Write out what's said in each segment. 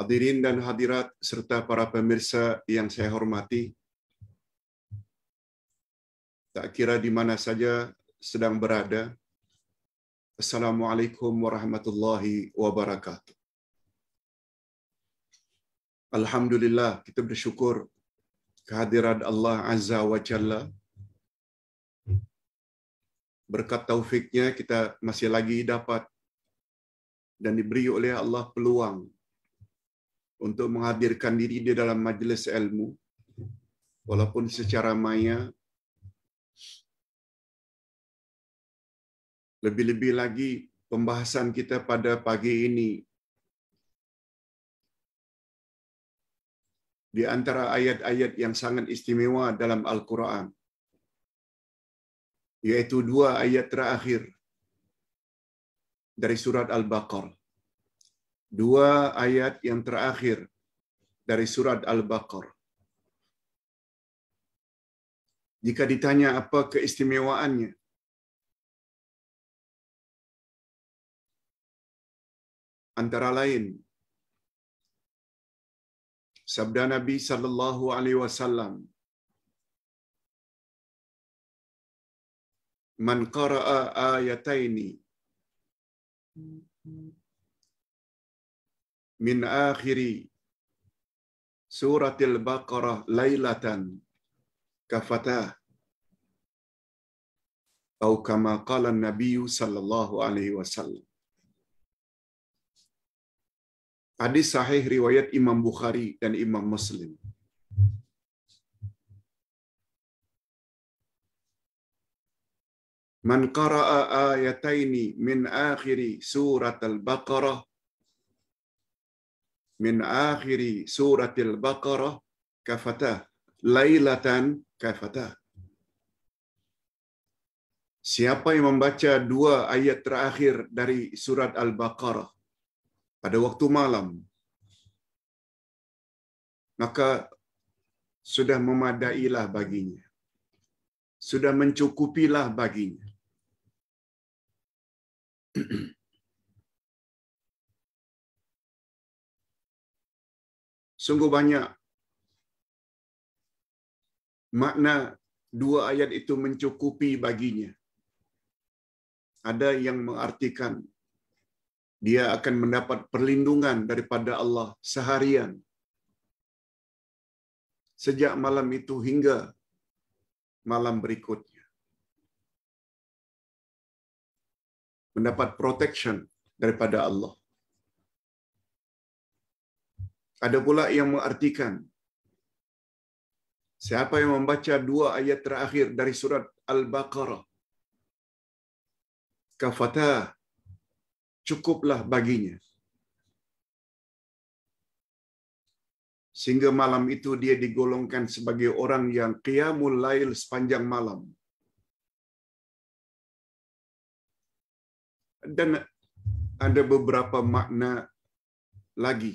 Hadirin dan hadirat serta para pemirsa yang saya hormati, tak kira di mana saja sedang berada, Assalamualaikum warahmatullahi wabarakatuh. Alhamdulillah, kita bersyukur kehadiran Allah Azza wa Jalla. Berkat taufiknya kita masih lagi dapat dan diberi oleh Allah peluang untuk menghadirkan diri di dalam majelis ilmu, walaupun secara maya, lebih-lebih lagi pembahasan kita pada pagi ini di antara ayat-ayat yang sangat istimewa dalam Al-Quran, yaitu dua ayat terakhir dari surat Al-Baqarah dua ayat yang terakhir dari surat Al-Baqarah. Jika ditanya apa keistimewaannya, antara lain sabda Nabi sallallahu alaihi wasallam Man qara'a ayataini min akhiri suratil Baqarah lailatan kafatah atau kama qala Nabi sallallahu alaihi wasallam. Hadis sahih riwayat Imam Bukhari dan Imam Muslim. Man qara'a ayataini min akhiri surat al-Baqarah min akhiri suratil Baqarah kafatah lailatan kafatah. Siapa yang membaca dua ayat terakhir dari surat Al-Baqarah pada waktu malam, maka sudah memadailah baginya. Sudah mencukupilah baginya. sungguh banyak makna dua ayat itu mencukupi baginya. Ada yang mengartikan dia akan mendapat perlindungan daripada Allah seharian. Sejak malam itu hingga malam berikutnya. Mendapat protection daripada Allah. Ada pula yang mengartikan siapa yang membaca dua ayat terakhir dari surat Al-Baqarah kafata cukuplah baginya sehingga malam itu dia digolongkan sebagai orang yang qiyamul lail sepanjang malam dan ada beberapa makna lagi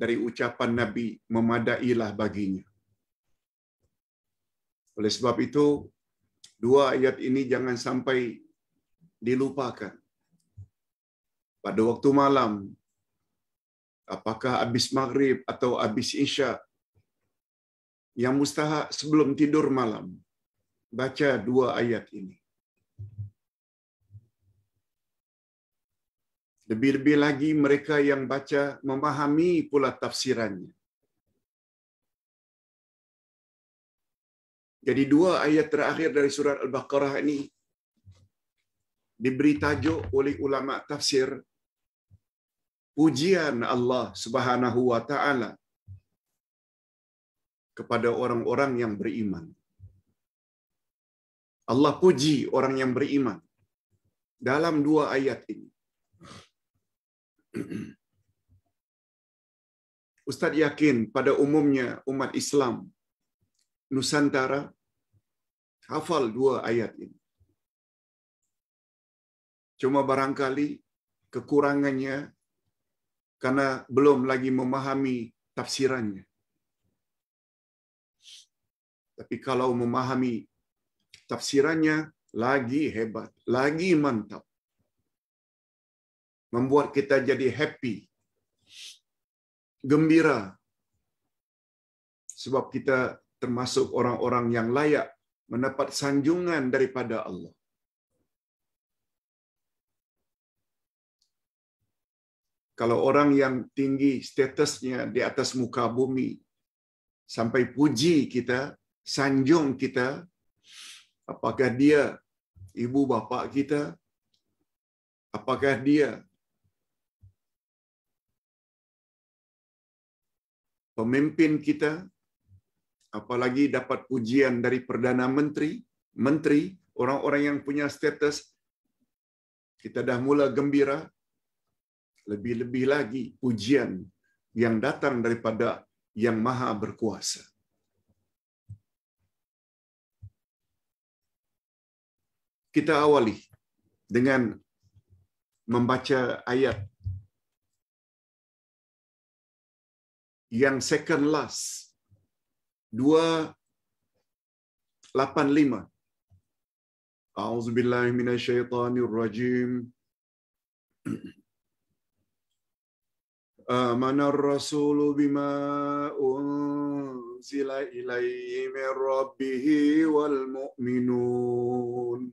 dari ucapan Nabi memadailah baginya. Oleh sebab itu, dua ayat ini jangan sampai dilupakan. Pada waktu malam, apakah habis maghrib atau habis isya, yang mustahak sebelum tidur malam, baca dua ayat ini. Lebih-lebih lagi mereka yang baca memahami pula tafsirannya. Jadi dua ayat terakhir dari surat Al-Baqarah ini diberi tajuk oleh ulama tafsir pujian Allah Subhanahu wa taala kepada orang-orang yang beriman. Allah puji orang yang beriman dalam dua ayat ini. Ustaz yakin pada umumnya umat Islam Nusantara hafal dua ayat ini. Cuma barangkali kekurangannya karena belum lagi memahami tafsirannya. Tapi kalau memahami tafsirannya lagi hebat, lagi mantap membuat kita jadi happy, gembira, sebab kita termasuk orang-orang yang layak mendapat sanjungan daripada Allah. Kalau orang yang tinggi statusnya di atas muka bumi sampai puji kita, sanjung kita, apakah dia ibu bapak kita? Apakah dia pemimpin kita, apalagi dapat pujian dari Perdana Menteri, Menteri, orang-orang yang punya status, kita dah mula gembira, lebih-lebih lagi pujian yang datang daripada yang maha berkuasa. Kita awali dengan membaca ayat yang second last 285 minasyaitonir rajim آمن الرسول بما أنزل إليه من ربه والمؤمنون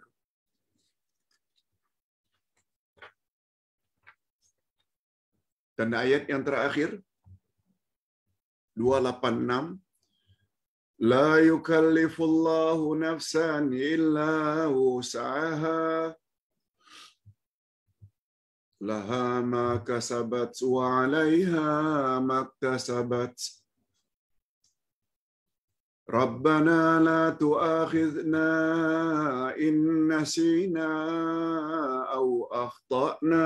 Dan ayat yang terakhir 286 La yukallifullahu nafsan illa wus'aha laha ma kasabat wa 'alaiha ma kasabat ربنا لا تؤاخذنا إن نسينا أو أخطأنا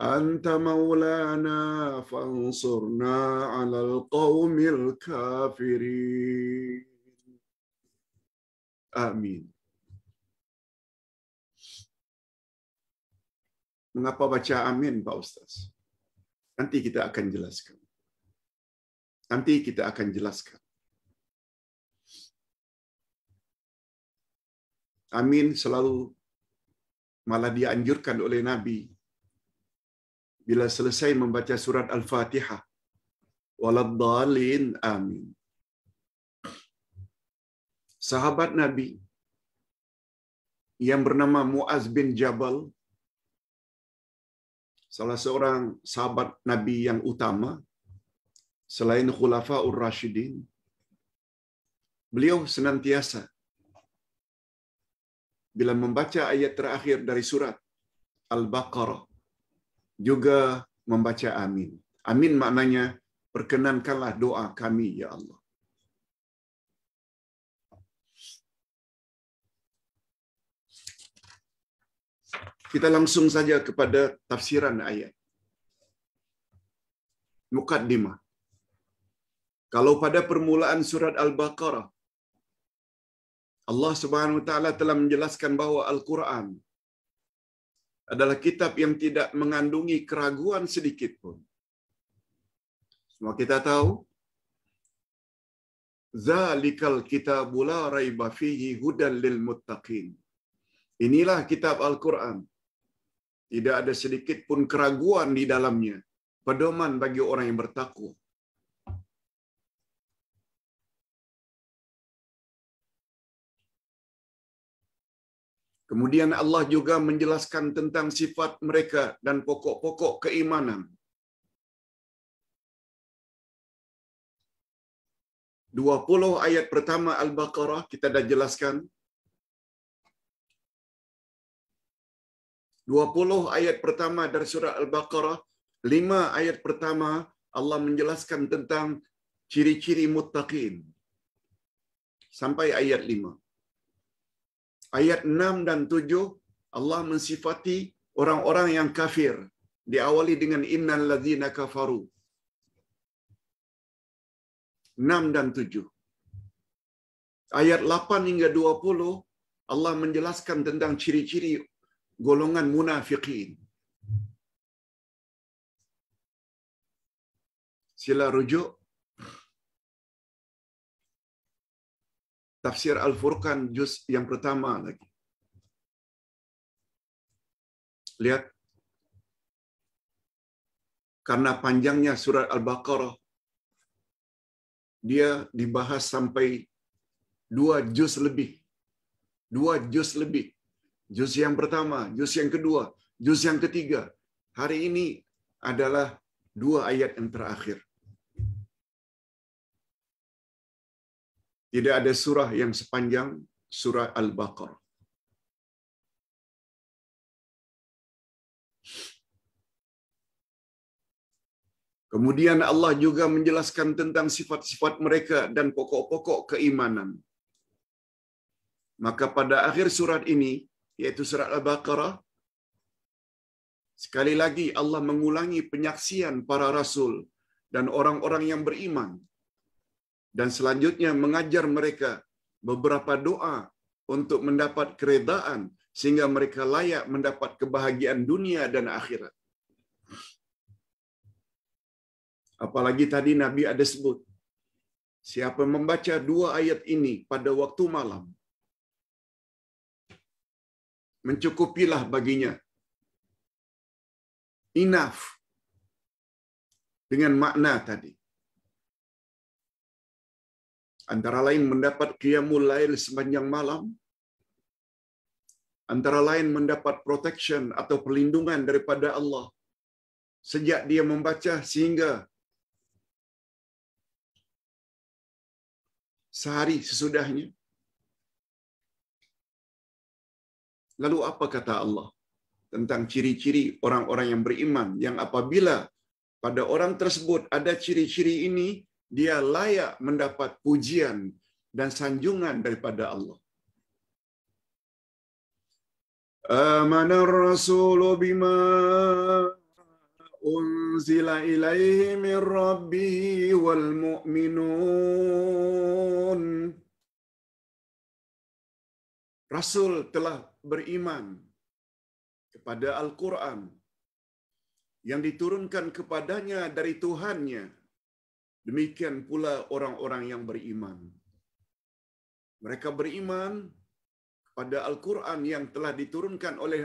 anta maulana fansurna 'alal qaumil kafirin amin Mengapa baca amin Pak Ustaz? Nanti kita akan jelaskan. Nanti kita akan jelaskan. Amin selalu malah dianjurkan oleh Nabi bila selesai membaca surat Al-Fatihah. Waladhalin amin. Sahabat Nabi yang bernama Muaz bin Jabal, salah seorang sahabat Nabi yang utama, selain ur Rashidin, beliau senantiasa bila membaca ayat terakhir dari surat Al-Baqarah juga membaca amin. Amin maknanya perkenankanlah doa kami ya Allah. Kita langsung saja kepada tafsiran ayat. Mukaddimah. Kalau pada permulaan surat Al-Baqarah Allah Subhanahu wa taala telah menjelaskan bahwa Al-Qur'an adalah kitab yang tidak mengandungi keraguan sedikit pun. Semua kita tahu Zalikal kitabu la raiba fihi hudan lil muttaqin. Inilah kitab Al-Quran. Tidak ada sedikit pun keraguan di dalamnya. Pedoman bagi orang yang bertakwa. Kemudian Allah juga menjelaskan tentang sifat mereka dan pokok-pokok keimanan. Dua puluh ayat pertama Al-Baqarah kita dah jelaskan. Dua puluh ayat pertama dari surah Al-Baqarah, lima ayat pertama Allah menjelaskan tentang ciri-ciri muttaqin. Sampai ayat lima ayat 6 dan 7 Allah mensifati orang-orang yang kafir diawali dengan innal ladzina kafaru 6 dan 7 ayat 8 hingga 20 Allah menjelaskan tentang ciri-ciri golongan munafikin sila rujuk tafsir Al-Furqan juz yang pertama lagi. Lihat karena panjangnya surat Al-Baqarah dia dibahas sampai dua juz lebih. Dua juz lebih. Juz yang pertama, juz yang kedua, juz yang ketiga. Hari ini adalah dua ayat yang terakhir. Tidak ada surah yang sepanjang surah Al-Baqarah. Kemudian Allah juga menjelaskan tentang sifat-sifat mereka dan pokok-pokok keimanan. Maka pada akhir surat ini, yaitu surat Al-Baqarah, sekali lagi Allah mengulangi penyaksian para rasul dan orang-orang yang beriman dan selanjutnya mengajar mereka beberapa doa untuk mendapat keredaan sehingga mereka layak mendapat kebahagiaan dunia dan akhirat. Apalagi tadi Nabi ada sebut, siapa membaca dua ayat ini pada waktu malam, mencukupilah baginya. Enough dengan makna tadi. Antara lain mendapat qiyamul lail sepanjang malam, antara lain mendapat protection atau perlindungan daripada Allah sejak dia membaca sehingga sehari sesudahnya. Lalu apa kata Allah tentang ciri-ciri orang-orang yang beriman yang apabila pada orang tersebut ada ciri-ciri ini, dia layak mendapat pujian dan sanjungan daripada Allah. bima wal mu'minun. Rasul telah beriman kepada Al-Quran yang diturunkan kepadanya dari Tuhannya Demikian pula orang-orang yang beriman. Mereka beriman pada Al-Quran yang telah diturunkan oleh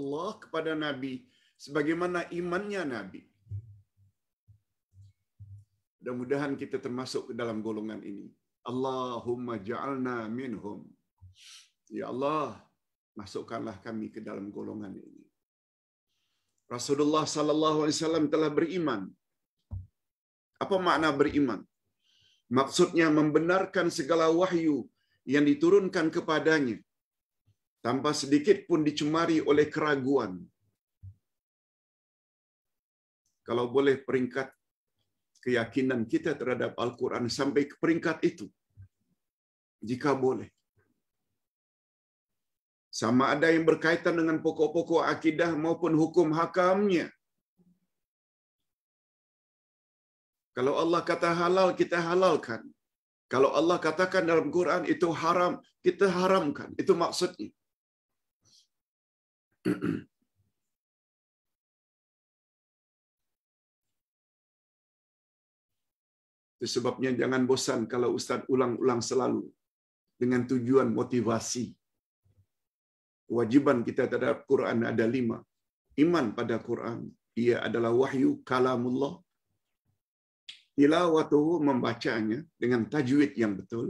Allah kepada Nabi sebagaimana imannya Nabi. Mudah-mudahan kita termasuk ke dalam golongan ini. Allahumma ja'alna minhum. Ya Allah, masukkanlah kami ke dalam golongan ini. Rasulullah sallallahu alaihi wasallam telah beriman apa makna beriman? Maksudnya membenarkan segala wahyu yang diturunkan kepadanya tanpa sedikit pun dicemari oleh keraguan. Kalau boleh peringkat keyakinan kita terhadap Al-Quran sampai ke peringkat itu. Jika boleh. Sama ada yang berkaitan dengan pokok-pokok akidah maupun hukum hakamnya. Kalau Allah kata halal, kita halalkan. Kalau Allah katakan dalam Quran itu haram, kita haramkan. Itu maksudnya. Itu sebabnya jangan bosan kalau Ustaz ulang-ulang selalu dengan tujuan motivasi. Kewajiban kita terhadap Quran ada lima. Iman pada Quran. Ia adalah wahyu kalamullah tilawatuhu membacanya dengan tajwid yang betul,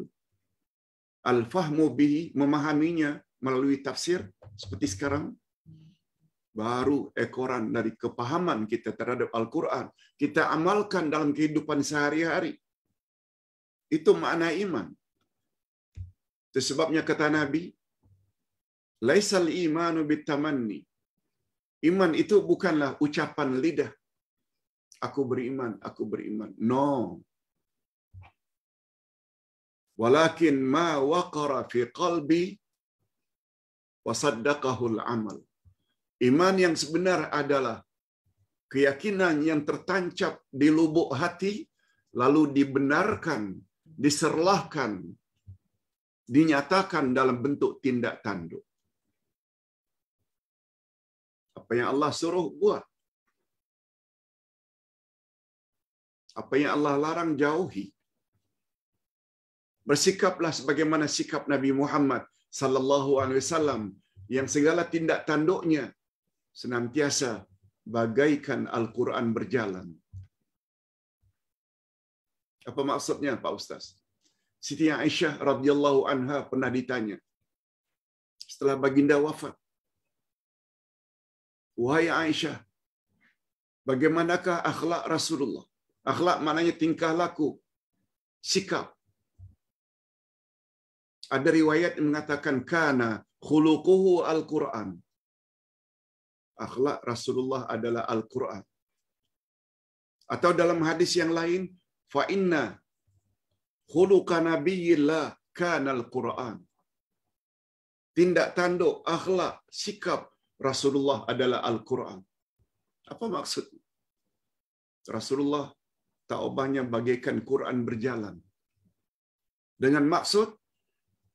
al-fahmu bihi memahaminya melalui tafsir seperti sekarang, baru ekoran dari kepahaman kita terhadap Al-Quran, kita amalkan dalam kehidupan sehari-hari. Itu makna iman. Itu sebabnya kata Nabi, Laisal imanu bitamanni. Iman itu bukanlah ucapan lidah aku beriman, aku beriman. No. Walakin ma waqara fi qalbi wasaddaqahul amal. Iman yang sebenar adalah keyakinan yang tertancap di lubuk hati lalu dibenarkan, diserlahkan, dinyatakan dalam bentuk tindak tanduk. Apa yang Allah suruh buat Apa yang Allah larang jauhi. Bersikaplah sebagaimana sikap Nabi Muhammad sallallahu alaihi wasallam yang segala tindak tanduknya senantiasa bagaikan Al-Quran berjalan. Apa maksudnya Pak Ustaz? Siti Aisyah radhiyallahu anha pernah ditanya setelah baginda wafat. Wahai Aisyah, bagaimanakah akhlak Rasulullah? Akhlak maknanya tingkah laku, sikap. Ada riwayat yang mengatakan kana khuluquhu al-Qur'an. Akhlak Rasulullah adalah Al-Qur'an. Atau dalam hadis yang lain, fa inna khuluqa nabiyillah kana al-Qur'an. Tindak tanduk, akhlak, sikap Rasulullah adalah Al-Qur'an. Apa maksudnya? Rasulullah taubahnya bagaikan Quran berjalan. Dengan maksud,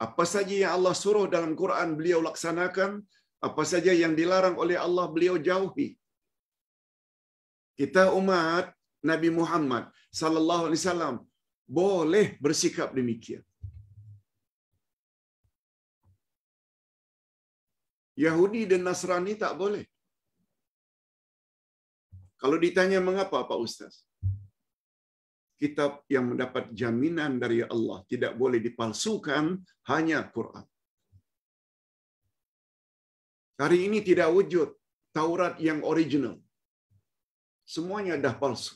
apa saja yang Allah suruh dalam Quran beliau laksanakan, apa saja yang dilarang oleh Allah beliau jauhi. Kita umat Nabi Muhammad sallallahu alaihi wasallam boleh bersikap demikian. Yahudi dan Nasrani tak boleh. Kalau ditanya mengapa Pak Ustaz? kitab yang mendapat jaminan dari Allah, tidak boleh dipalsukan, hanya Quran. Hari ini tidak wujud Taurat yang original. Semuanya dah palsu.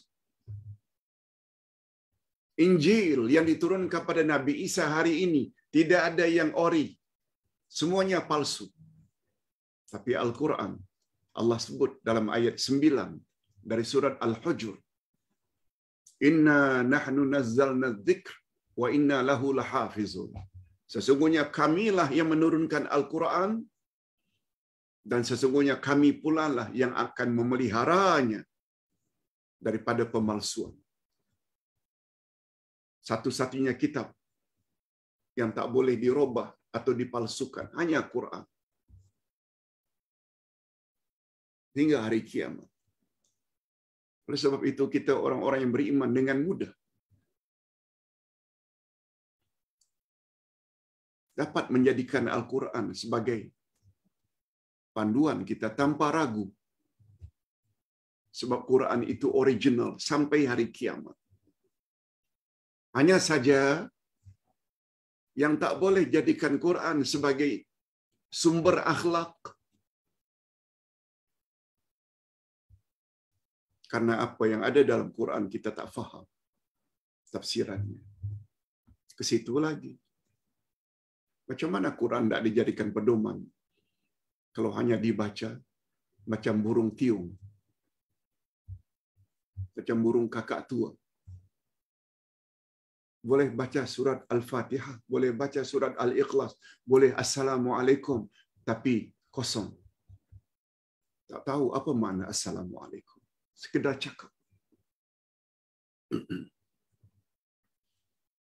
Injil yang diturunkan kepada Nabi Isa hari ini tidak ada yang ori. Semuanya palsu. Tapi Al-Quran Allah sebut dalam ayat 9 dari surat Al-Hujur Inna nahnu nazzalna dzikr wa inna lahu lahafizun. Sesungguhnya kamilah yang menurunkan Al-Quran dan sesungguhnya kami pula lah yang akan memeliharanya daripada pemalsuan. Satu-satunya kitab yang tak boleh dirubah atau dipalsukan hanya Quran. Hingga hari kiamat. Oleh sebab itu kita orang-orang yang beriman dengan mudah dapat menjadikan Al-Quran sebagai panduan kita tanpa ragu. Sebab Quran itu original sampai hari kiamat. Hanya saja yang tak boleh jadikan Quran sebagai sumber akhlak, karena apa yang ada dalam Quran kita tak faham tafsirannya. Ke situ lagi. Macam mana Quran tak dijadikan pedoman kalau hanya dibaca macam burung tiung. Macam burung kakak tua. Boleh baca surat Al-Fatihah, boleh baca surat Al-Ikhlas, boleh Assalamualaikum, tapi kosong. Tak tahu apa makna Assalamualaikum. sekedar cakap.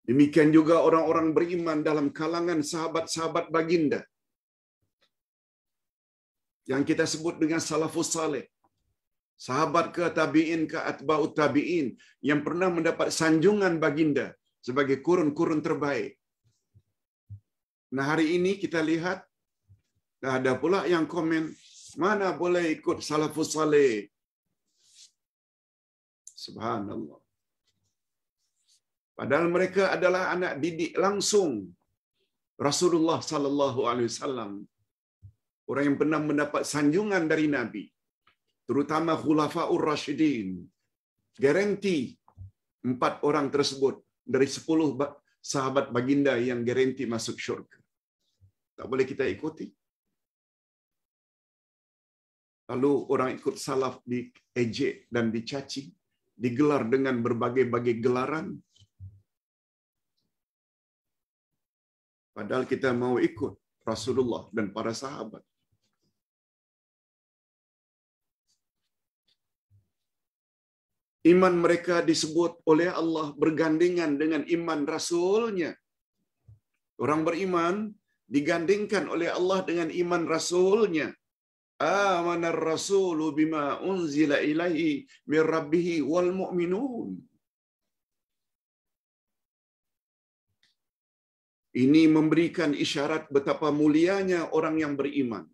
Demikian juga orang-orang beriman dalam kalangan sahabat-sahabat baginda yang kita sebut dengan salafus saleh. Sahabat ke tabi'in ke atba'ut tabi'in yang pernah mendapat sanjungan baginda sebagai kurun-kurun terbaik. Nah hari ini kita lihat ada pula yang komen mana boleh ikut salafus saleh Subhanallah. Padahal mereka adalah anak didik langsung Rasulullah sallallahu alaihi wasallam. Orang yang pernah mendapat sanjungan dari Nabi. Terutama Khulafaur Rashidin. Garanti empat orang tersebut dari sepuluh sahabat baginda yang garanti masuk syurga. Tak boleh kita ikuti. Lalu orang ikut salaf di ejek dan dicaci. digelar dengan berbagai-bagai gelaran. Padahal kita mau ikut Rasulullah dan para sahabat. Iman mereka disebut oleh Allah bergandengan dengan iman Rasulnya. Orang beriman digandingkan oleh Allah dengan iman Rasulnya amana Rasul bima unzila ilaihi min rabbih wal mu'minun. Ini memberikan isyarat betapa mulianya orang yang beriman.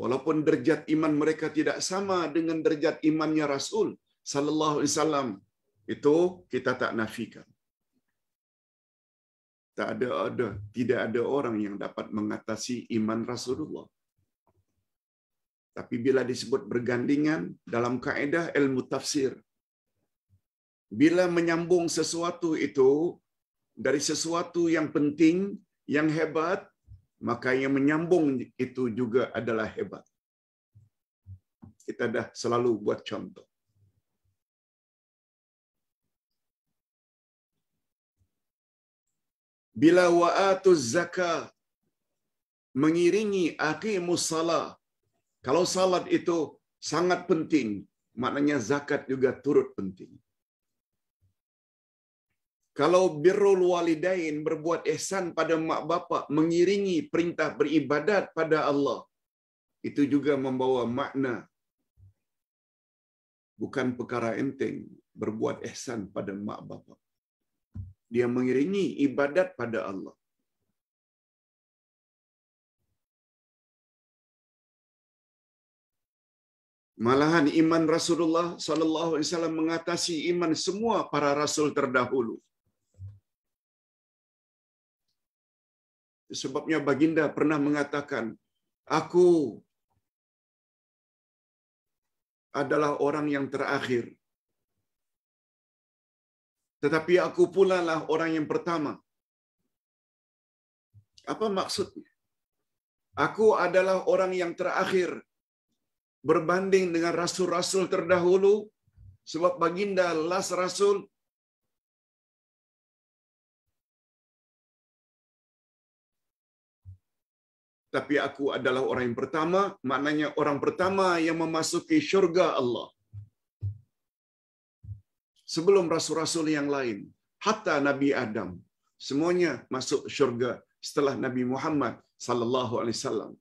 Walaupun derajat iman mereka tidak sama dengan derajat imannya Rasul sallallahu alaihi wasallam, itu kita tak nafikan. Tak ada ada tidak ada orang yang dapat mengatasi iman Rasulullah. Tapi bila disebut bergandingan dalam kaedah ilmu tafsir, bila menyambung sesuatu itu dari sesuatu yang penting, yang hebat, maka yang menyambung itu juga adalah hebat. Kita dah selalu buat contoh. Bila wa'atu zakah mengiringi aqimus salah kalau salat itu sangat penting, maknanya zakat juga turut penting. Kalau birrul walidain berbuat ihsan pada mak bapak mengiringi perintah beribadat pada Allah, itu juga membawa makna bukan perkara enteng berbuat ihsan pada mak bapak. Dia mengiringi ibadat pada Allah. Malahan iman Rasulullah sallallahu alaihi wasallam mengatasi iman semua para rasul terdahulu. Sebabnya baginda pernah mengatakan, aku adalah orang yang terakhir. Tetapi aku pula lah orang yang pertama. Apa maksudnya? Aku adalah orang yang terakhir berbanding dengan rasul-rasul terdahulu sebab baginda las rasul tapi aku adalah orang yang pertama maknanya orang pertama yang memasuki syurga Allah sebelum rasul-rasul yang lain hatta nabi Adam semuanya masuk syurga setelah nabi Muhammad sallallahu alaihi wasallam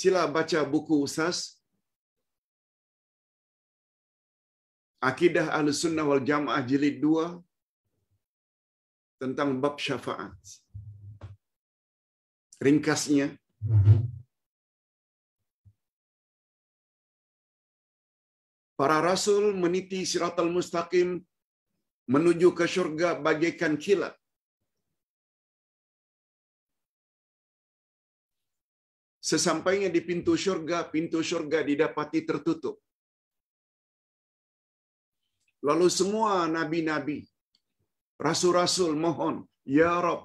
sila baca buku usas Akidah Ahlu Sunnah wal Jamaah jilid 2 tentang bab syafaat. Ringkasnya, para rasul meniti siratal mustaqim menuju ke surga bagaikan kilat. Sesampainya di pintu surga, pintu surga didapati tertutup. lalu semua nabi-nabi, rasul-rasul mohon, Ya Rob,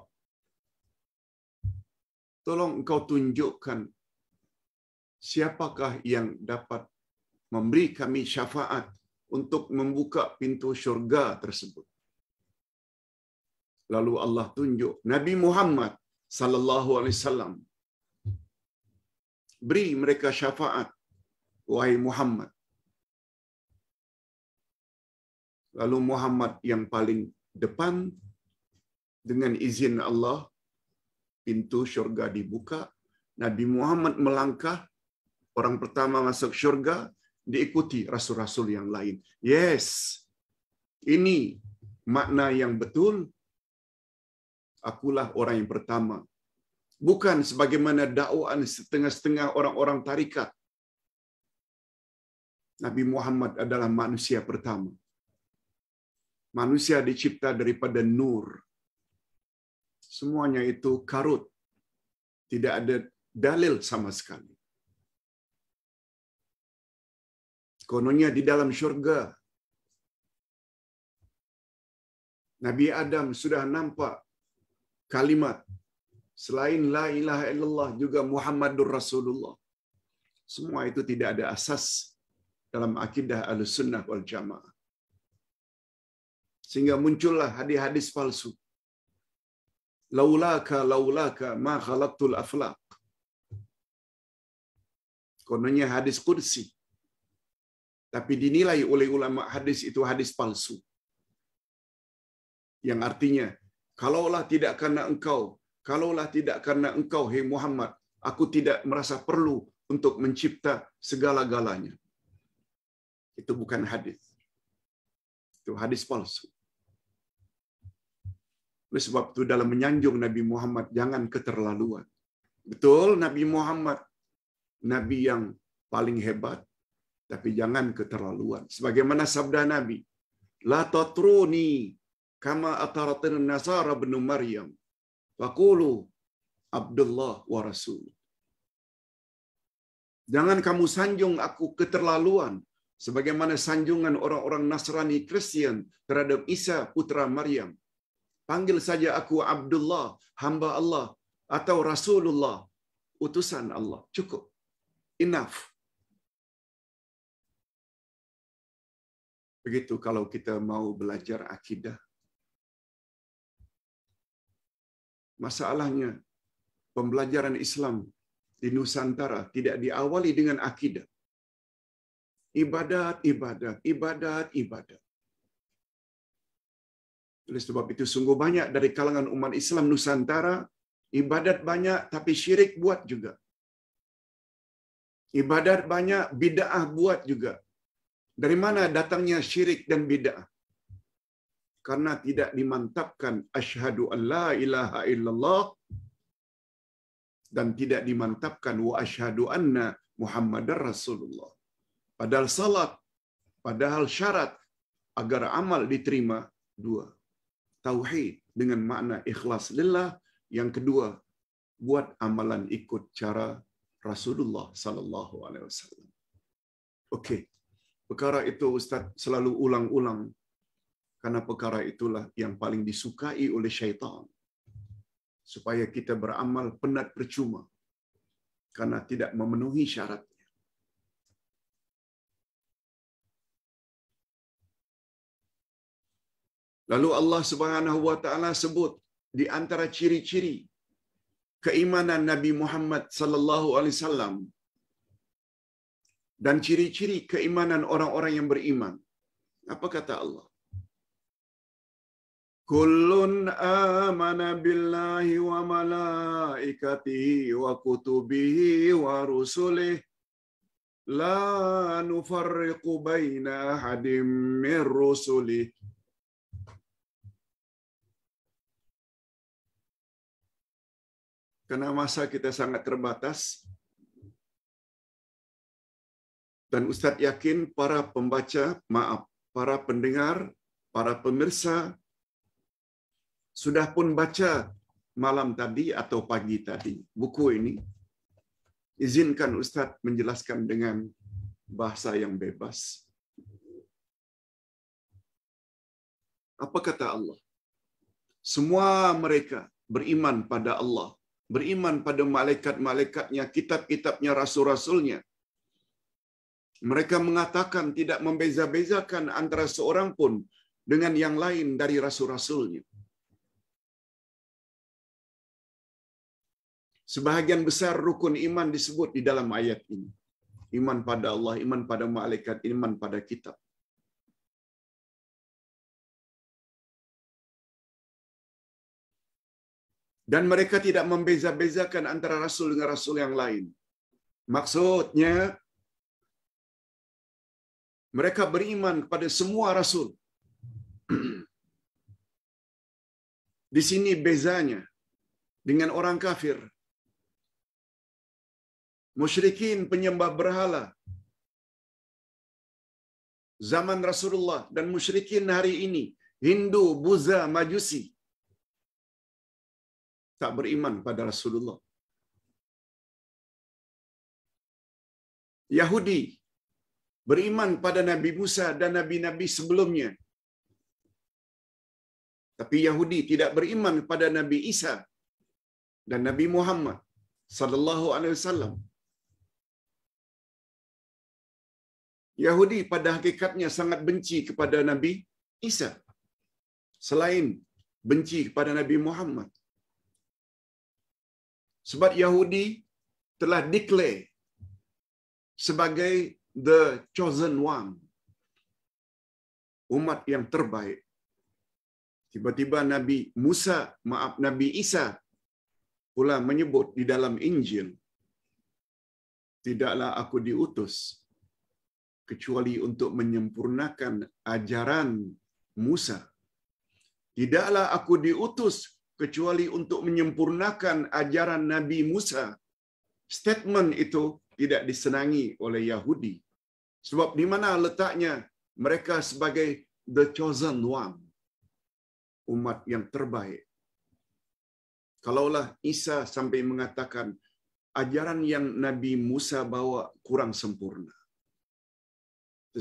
tolong engkau tunjukkan siapakah yang dapat memberi kami syafaat untuk membuka pintu syurga tersebut. Lalu Allah tunjuk Nabi Muhammad sallallahu alaihi wasallam beri mereka syafaat wahai Muhammad lalu Muhammad yang paling depan dengan izin Allah pintu syurga dibuka Nabi Muhammad melangkah orang pertama masuk syurga diikuti rasul-rasul yang lain yes ini makna yang betul akulah orang yang pertama bukan sebagaimana dakwaan setengah-setengah orang-orang tarikat Nabi Muhammad adalah manusia pertama Manusia dicipta daripada nur. Semuanya itu karut. Tidak ada dalil sama sekali. Kononnya di dalam syurga. Nabi Adam sudah nampak kalimat selain la ilaha illallah juga Muhammadur Rasulullah. Semua itu tidak ada asas dalam akidah al-sunnah wal jamaah. Sehingga muncullah hadis-hadis palsu. Laulaka laulaka ma khalaqtul aflaq. Kononnya hadis kursi. Tapi dinilai oleh ulama hadis itu hadis palsu. Yang artinya, kalaulah tidak karena engkau, kalaulah tidak karena engkau, hei Muhammad, aku tidak merasa perlu untuk mencipta segala-galanya. Itu bukan hadis. Itu hadis palsu. Oleh sebab itu dalam menyanjung Nabi Muhammad jangan keterlaluan. Betul Nabi Muhammad nabi yang paling hebat tapi jangan keterlaluan. Sebagaimana sabda Nabi, la tatruni kama ataratin nasara bin Maryam. kulu Abdullah wa Rasul. Jangan kamu sanjung aku keterlaluan sebagaimana sanjungan orang-orang Nasrani Kristen terhadap Isa putra Maryam. panggil saja aku Abdullah, hamba Allah atau Rasulullah, utusan Allah. Cukup. Enough. Begitu kalau kita mau belajar akidah. Masalahnya, pembelajaran Islam di Nusantara tidak diawali dengan akidah. Ibadat, ibadat, ibadat, ibadat. Oleh sebab itu sungguh banyak dari kalangan umat Islam Nusantara ibadat banyak tapi syirik buat juga. Ibadat banyak, bid'ah buat juga. Dari mana datangnya syirik dan bid'ah? Karena tidak dimantapkan asyhadu Allah ilaha illallah dan tidak dimantapkan wa asyhadu anna Muhammadar Rasulullah. Padahal salat, padahal syarat agar amal diterima dua tauhid dengan makna ikhlas lillah yang kedua buat amalan ikut cara Rasulullah sallallahu alaihi wasallam. Okey. Perkara itu ustaz selalu ulang-ulang karena perkara itulah yang paling disukai oleh syaitan. Supaya kita beramal penat percuma karena tidak memenuhi syarat Lalu Allah Subhanahu wa taala sebut di antara ciri-ciri keimanan Nabi Muhammad sallallahu alaihi wasallam dan ciri-ciri keimanan orang-orang yang beriman. Apa kata Allah? Kullun amana billahi wa malaikatihi wa kutubihi wa rusulihi la nufarriqu baina ahadim mir rusulihi karena masa kita sangat terbatas. Dan Ustadz yakin para pembaca, maaf, para pendengar, para pemirsa sudah pun baca malam tadi atau pagi tadi buku ini. Izinkan Ustadz menjelaskan dengan bahasa yang bebas. Apa kata Allah? Semua mereka beriman pada Allah beriman pada malaikat-malaikatnya, kitab-kitabnya, rasul-rasulnya. Mereka mengatakan tidak membeza-bezakan antara seorang pun dengan yang lain dari rasul-rasulnya. Sebahagian besar rukun iman disebut di dalam ayat ini. Iman pada Allah, iman pada malaikat, iman pada kitab. Dan mereka tidak membeza-bezakan antara rasul dengan rasul yang lain. Maksudnya, mereka beriman kepada semua rasul. Di sini bezanya dengan orang kafir. Musyrikin penyembah berhala. Zaman Rasulullah dan musyrikin hari ini, Hindu, Buza, Majusi tak beriman pada Rasulullah. Yahudi beriman pada Nabi Musa dan nabi-nabi sebelumnya. Tapi Yahudi tidak beriman pada Nabi Isa dan Nabi Muhammad sallallahu alaihi wasallam. Yahudi pada hakikatnya sangat benci kepada Nabi Isa selain benci kepada Nabi Muhammad. Sebab Yahudi telah declare sebagai the chosen one. Umat yang terbaik. Tiba-tiba Nabi Musa, maaf Nabi Isa pula menyebut di dalam Injil, tidaklah aku diutus kecuali untuk menyempurnakan ajaran Musa. Tidaklah aku diutus kecuali untuk menyempurnakan ajaran Nabi Musa. Statement itu tidak disenangi oleh Yahudi. Sebab di mana letaknya mereka sebagai the chosen one, umat yang terbaik. Kalaulah Isa sampai mengatakan ajaran yang Nabi Musa bawa kurang sempurna.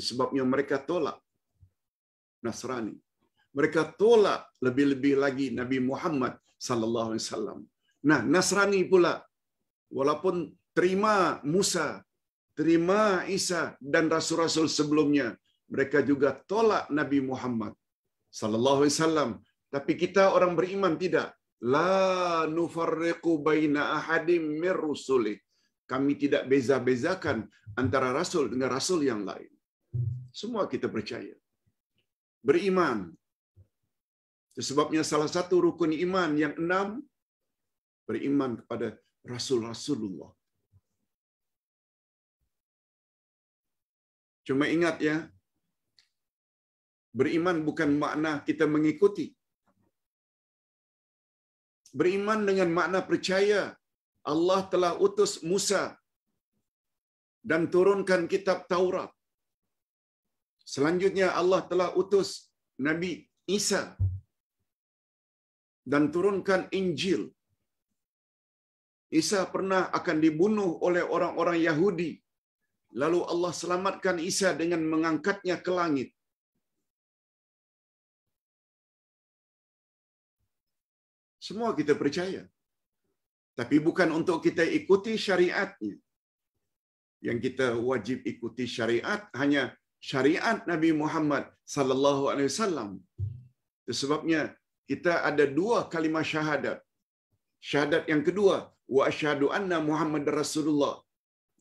Sebabnya mereka tolak Nasrani mereka tolak lebih-lebih lagi Nabi Muhammad sallallahu alaihi wasallam. Nah, Nasrani pula walaupun terima Musa, terima Isa dan rasul-rasul sebelumnya, mereka juga tolak Nabi Muhammad sallallahu alaihi wasallam. Tapi kita orang beriman tidak. La nufarriqu baina ahadim mir rusuli. Kami tidak beza-bezakan antara rasul dengan rasul yang lain. Semua kita percaya. Beriman Sebabnya salah satu rukun iman yang enam beriman kepada Rasul Rasulullah. Cuma ingat ya, beriman bukan makna kita mengikuti. Beriman dengan makna percaya Allah telah utus Musa dan turunkan kitab Taurat. Selanjutnya Allah telah utus Nabi Isa dan turunkan Injil. Isa pernah akan dibunuh oleh orang-orang Yahudi. Lalu Allah selamatkan Isa dengan mengangkatnya ke langit. Semua kita percaya. Tapi bukan untuk kita ikuti syariatnya. Yang kita wajib ikuti syariat hanya syariat Nabi Muhammad sallallahu alaihi wasallam. Sebabnya kita ada dua kalimat syahadat. Syahadat yang kedua, wa asyhadu anna Muhammad Rasulullah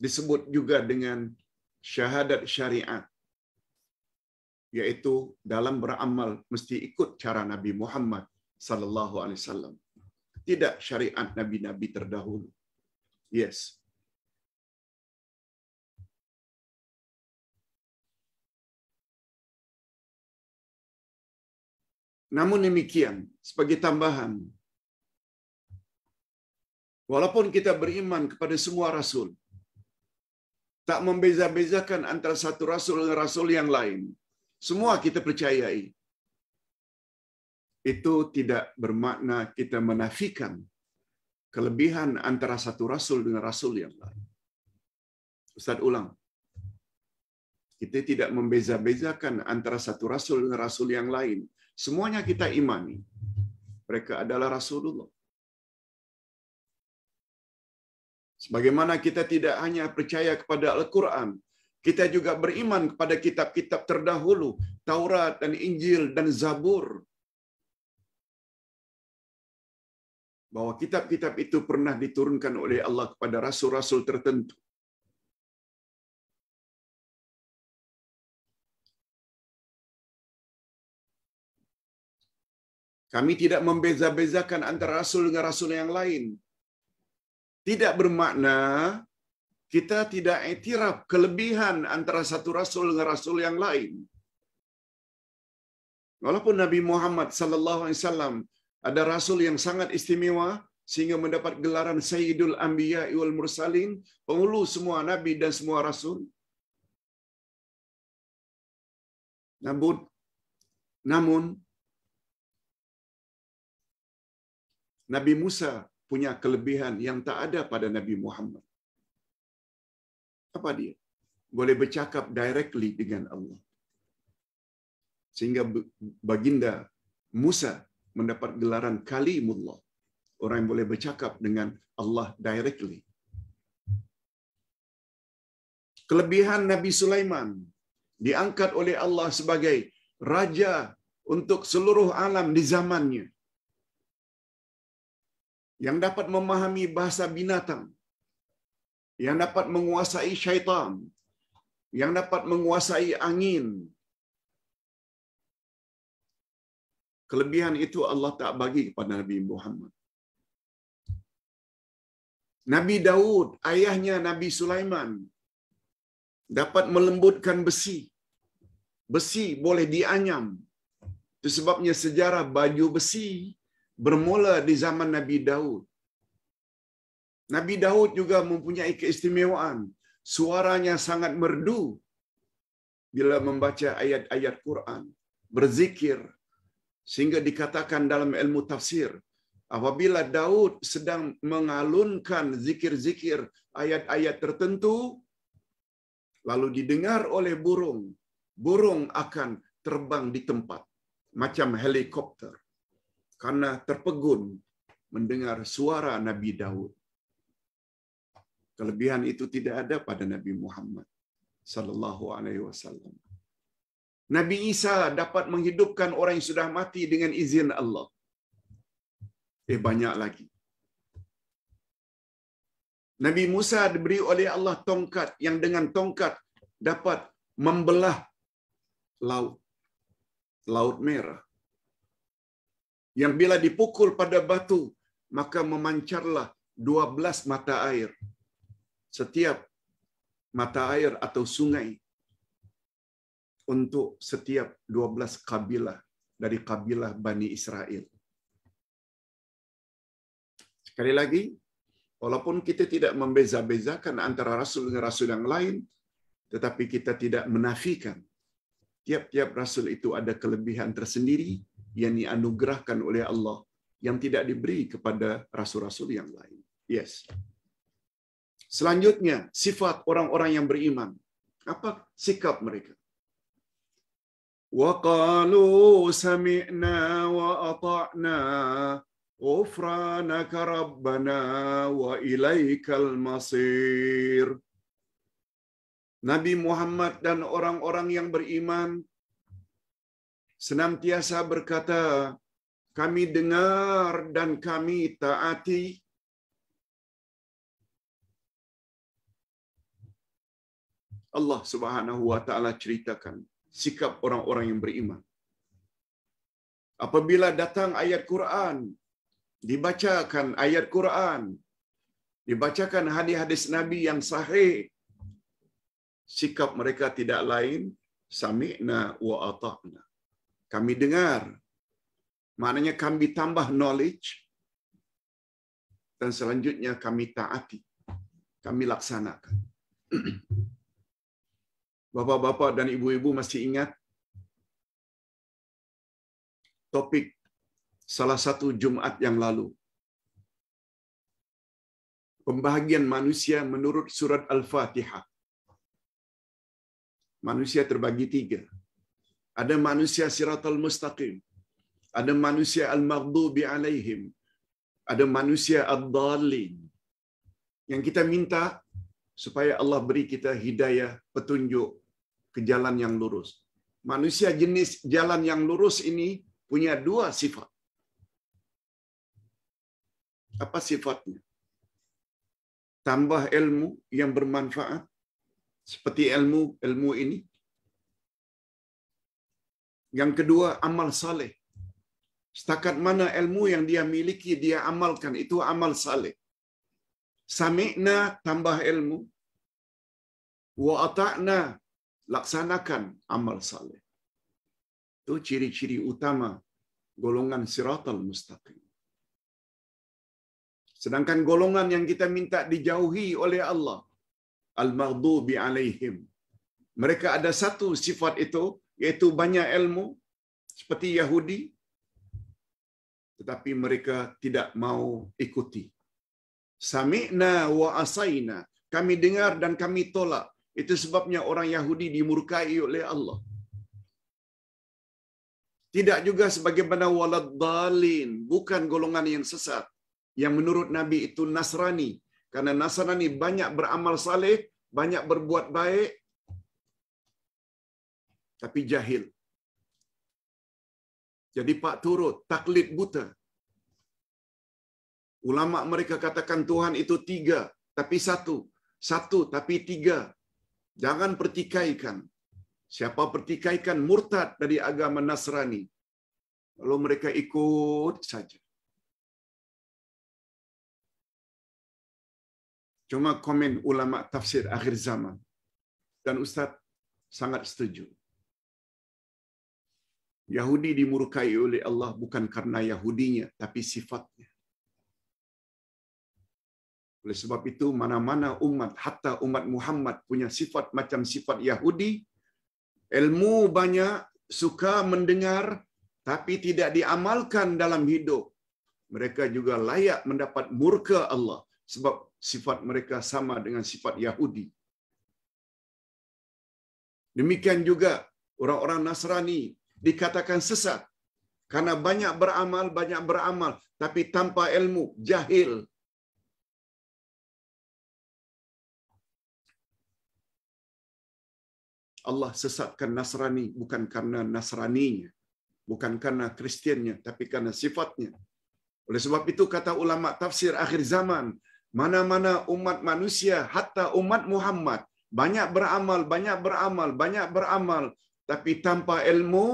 disebut juga dengan syahadat syariat. Yaitu dalam beramal mesti ikut cara Nabi Muhammad sallallahu alaihi wasallam. Tidak syariat nabi-nabi terdahulu. Yes. Namun demikian, sebagai tambahan, walaupun kita beriman kepada semua rasul, tak membeza-bezakan antara satu rasul dengan rasul yang lain, semua kita percayai. Itu tidak bermakna kita menafikan kelebihan antara satu rasul dengan rasul yang lain. Ustaz ulang. Kita tidak membeza-bezakan antara satu rasul dengan rasul yang lain. Semuanya kita imani. Mereka adalah Rasulullah. Sebagaimana kita tidak hanya percaya kepada Al-Quran, kita juga beriman kepada kitab-kitab terdahulu, Taurat dan Injil dan Zabur. Bahwa kitab-kitab itu pernah diturunkan oleh Allah kepada rasul-rasul tertentu. Kami tidak membeza-bezakan antara rasul dengan rasul yang lain. Tidak bermakna kita tidak etiraf kelebihan antara satu rasul dengan rasul yang lain. Walaupun Nabi Muhammad sallallahu alaihi wasallam ada rasul yang sangat istimewa sehingga mendapat gelaran Sayyidul Anbiya wal Mursalin, penghulu semua nabi dan semua rasul. Namun, namun Nabi Musa punya kelebihan yang tak ada pada Nabi Muhammad. Apa dia? Boleh bercakap directly dengan Allah. Sehingga baginda Musa mendapat gelaran Kalimullah. Orang yang boleh bercakap dengan Allah directly. Kelebihan Nabi Sulaiman diangkat oleh Allah sebagai raja untuk seluruh alam di zamannya. yang dapat memahami bahasa binatang, yang dapat menguasai syaitan, yang dapat menguasai angin. Kelebihan itu Allah tak bagi kepada Nabi Muhammad. Nabi Daud, ayahnya Nabi Sulaiman, dapat melembutkan besi. Besi boleh dianyam. Itu sebabnya sejarah baju besi bermula di zaman Nabi Daud. Nabi Daud juga mempunyai keistimewaan. Suaranya sangat merdu bila membaca ayat-ayat Quran, berzikir, sehingga dikatakan dalam ilmu tafsir, apabila Daud sedang mengalunkan zikir-zikir ayat-ayat tertentu, lalu didengar oleh burung, burung akan terbang di tempat, macam helikopter karena terpegun mendengar suara Nabi Daud. Kelebihan itu tidak ada pada Nabi Muhammad sallallahu alaihi wasallam. Nabi Isa dapat menghidupkan orang yang sudah mati dengan izin Allah. Eh banyak lagi. Nabi Musa diberi oleh Allah tongkat yang dengan tongkat dapat membelah laut. Laut merah yang bila dipukul pada batu maka memancarlah 12 mata air. Setiap mata air atau sungai untuk setiap 12 kabilah dari kabilah Bani Israel. Sekali lagi, walaupun kita tidak membeza-bezakan antara rasul dengan rasul yang lain, tetapi kita tidak menafikan tiap-tiap rasul itu ada kelebihan tersendiri, yang dianugerahkan oleh Allah yang tidak diberi kepada rasul-rasul yang lain. Yes. Selanjutnya, sifat orang-orang yang beriman. Apa sikap mereka? وقالوا سمعنا وأطعنا غفرانك wa وإليك المصير Nabi Muhammad dan orang-orang yang beriman senantiasa berkata, kami dengar dan kami taati. Allah Subhanahu wa taala ceritakan sikap orang-orang yang beriman. Apabila datang ayat Quran, dibacakan ayat Quran, dibacakan hadis-hadis Nabi yang sahih, sikap mereka tidak lain sami'na wa ata'na. Kami dengar. Maknanya kami tambah knowledge dan selanjutnya kami taati. Kami laksanakan. Bapak-bapak dan ibu-ibu masih ingat topik salah satu Jumat yang lalu. Pembahagian manusia menurut surat Al-Fatihah. Manusia terbagi tiga. Ada manusia siratal mustaqim. Ada manusia al-maghdubi alaihim. Ada manusia ad-dallin. Yang kita minta supaya Allah beri kita hidayah, petunjuk ke jalan yang lurus. Manusia jenis jalan yang lurus ini punya dua sifat. Apa sifatnya? Tambah ilmu yang bermanfaat, seperti ilmu ilmu ini yang kedua, amal saleh. Setakat mana ilmu yang dia miliki, dia amalkan. Itu amal saleh. Sami'na tambah ilmu. Wa laksanakan amal saleh. Itu ciri-ciri utama golongan siratal mustaqim. Sedangkan golongan yang kita minta dijauhi oleh Allah, al-maghdubi alaihim. Mereka ada satu sifat itu, yaitu banyak ilmu seperti Yahudi tetapi mereka tidak mau ikuti. Sami'na wa asaina. Kami dengar dan kami tolak. Itu sebabnya orang Yahudi dimurkai oleh Allah. Tidak juga sebagaimana walad dalin, bukan golongan yang sesat. Yang menurut Nabi itu Nasrani. Karena Nasrani banyak beramal saleh, banyak berbuat baik, tapi jahil. Jadi Pak turut, taklid buta. Ulama mereka katakan Tuhan itu tiga, tapi satu. Satu, tapi tiga. Jangan pertikaikan. Siapa pertikaikan murtad dari agama Nasrani. Lalu mereka ikut saja. Cuma komen ulama tafsir akhir zaman. Dan Ustaz sangat setuju. Yahudi dimurkai oleh Allah bukan karena Yahudinya, tapi sifatnya. Oleh sebab itu, mana-mana umat, hatta umat Muhammad punya sifat macam sifat Yahudi. Ilmu banyak, suka mendengar, tapi tidak diamalkan dalam hidup. Mereka juga layak mendapat murka Allah. Sebab sifat mereka sama dengan sifat Yahudi. Demikian juga orang-orang Nasrani dikatakan sesat karena banyak beramal, banyak beramal, tapi tanpa ilmu, jahil. Allah sesatkan Nasrani bukan karena Nasraninya, bukan karena Kristiannya, tapi karena sifatnya. Oleh sebab itu kata ulama tafsir akhir zaman, mana-mana umat manusia, hatta umat Muhammad, banyak beramal, banyak beramal, banyak beramal, tapi tanpa ilmu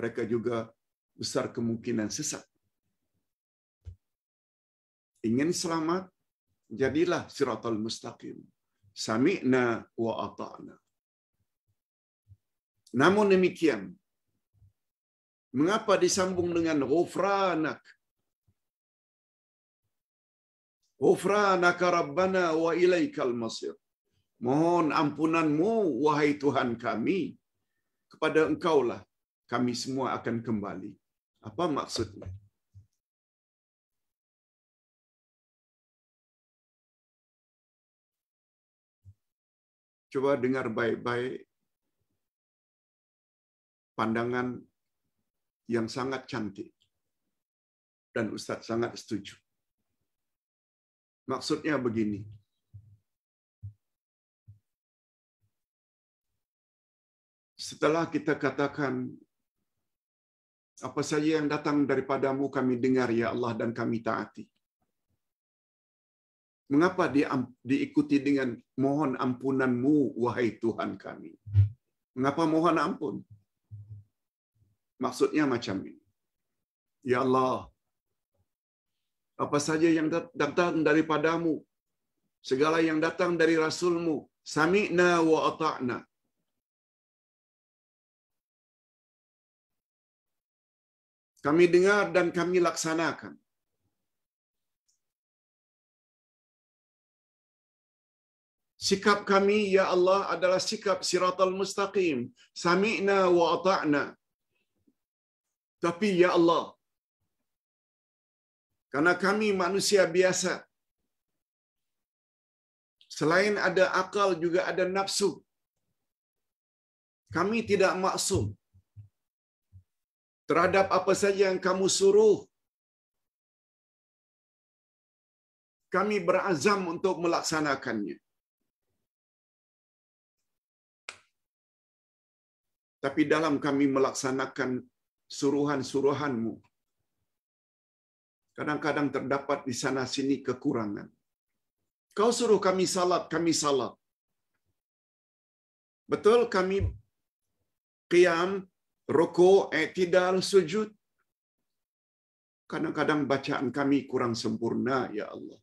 mereka juga besar kemungkinan sesat. Ingin selamat, jadilah Siratul mustaqim. Sami'na wa ata'na. Namun demikian, mengapa disambung dengan ghufranak? Ghufranaka Rabbana wa ilaikal masir. Mohon ampunanmu, wahai Tuhan kami, kepada engkaulah kami semua akan kembali. Apa maksudnya? Coba dengar baik-baik pandangan yang sangat cantik. Dan Ustadz sangat setuju. Maksudnya begini, setelah kita katakan apa saja yang datang daripadamu kami dengar ya Allah dan kami taati. Mengapa diikuti dengan mohon ampunanmu wahai Tuhan kami? Mengapa mohon ampun? Maksudnya macam ini. Ya Allah, apa saja yang datang daripadamu, segala yang datang dari Rasulmu, sami'na wa ata'na, Kami dengar dan kami laksanakan. Sikap kami, ya Allah, adalah sikap siratal mustaqim. Sami'na wa ata'na. Tapi ya Allah, karena kami manusia biasa, selain ada akal juga ada nafsu. Kami tidak maksum. terhadap apa saja yang kamu suruh. Kami berazam untuk melaksanakannya. Tapi dalam kami melaksanakan suruhan-suruhanmu, kadang-kadang terdapat di sana sini kekurangan. Kau suruh kami salat, kami salat. Betul kami qiyam rokok, iktidal, sujud. Kadang-kadang bacaan kami kurang sempurna, Ya Allah.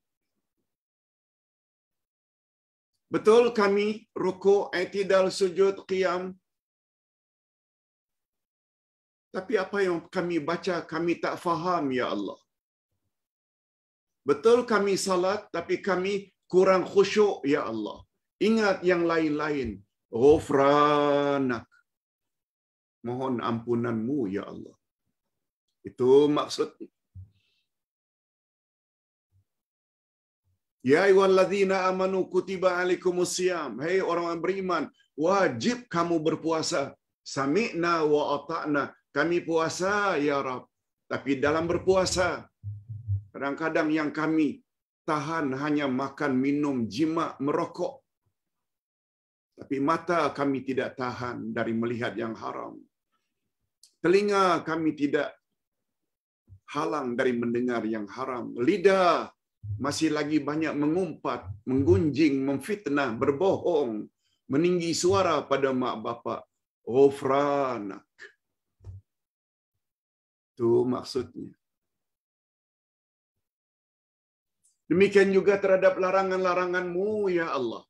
Betul kami rokok, iktidal, sujud, kiam. Tapi apa yang kami baca, kami tak faham, Ya Allah. Betul kami salat, tapi kami kurang khusyuk, Ya Allah. Ingat yang lain-lain. Ghufranak. Mohon ampunanmu, ya Allah. Itu maksudnya. Ya ayyuhalladzina amanu kutiba alaikumusiyam. Hei orang yang beriman, wajib kamu berpuasa. Sami'na wa ata'na. Kami puasa ya Rabb. Tapi dalam berpuasa, kadang-kadang yang kami tahan hanya makan, minum, jima, merokok. Tapi mata kami tidak tahan dari melihat yang haram. Telinga kami tidak halang dari mendengar yang haram. Lidah masih lagi banyak mengumpat, menggunjing, memfitnah, berbohong, meninggi suara pada mak bapak. Ghufranak. Oh, Itu maksudnya. Demikian juga terhadap larangan-laranganmu, ya Allah.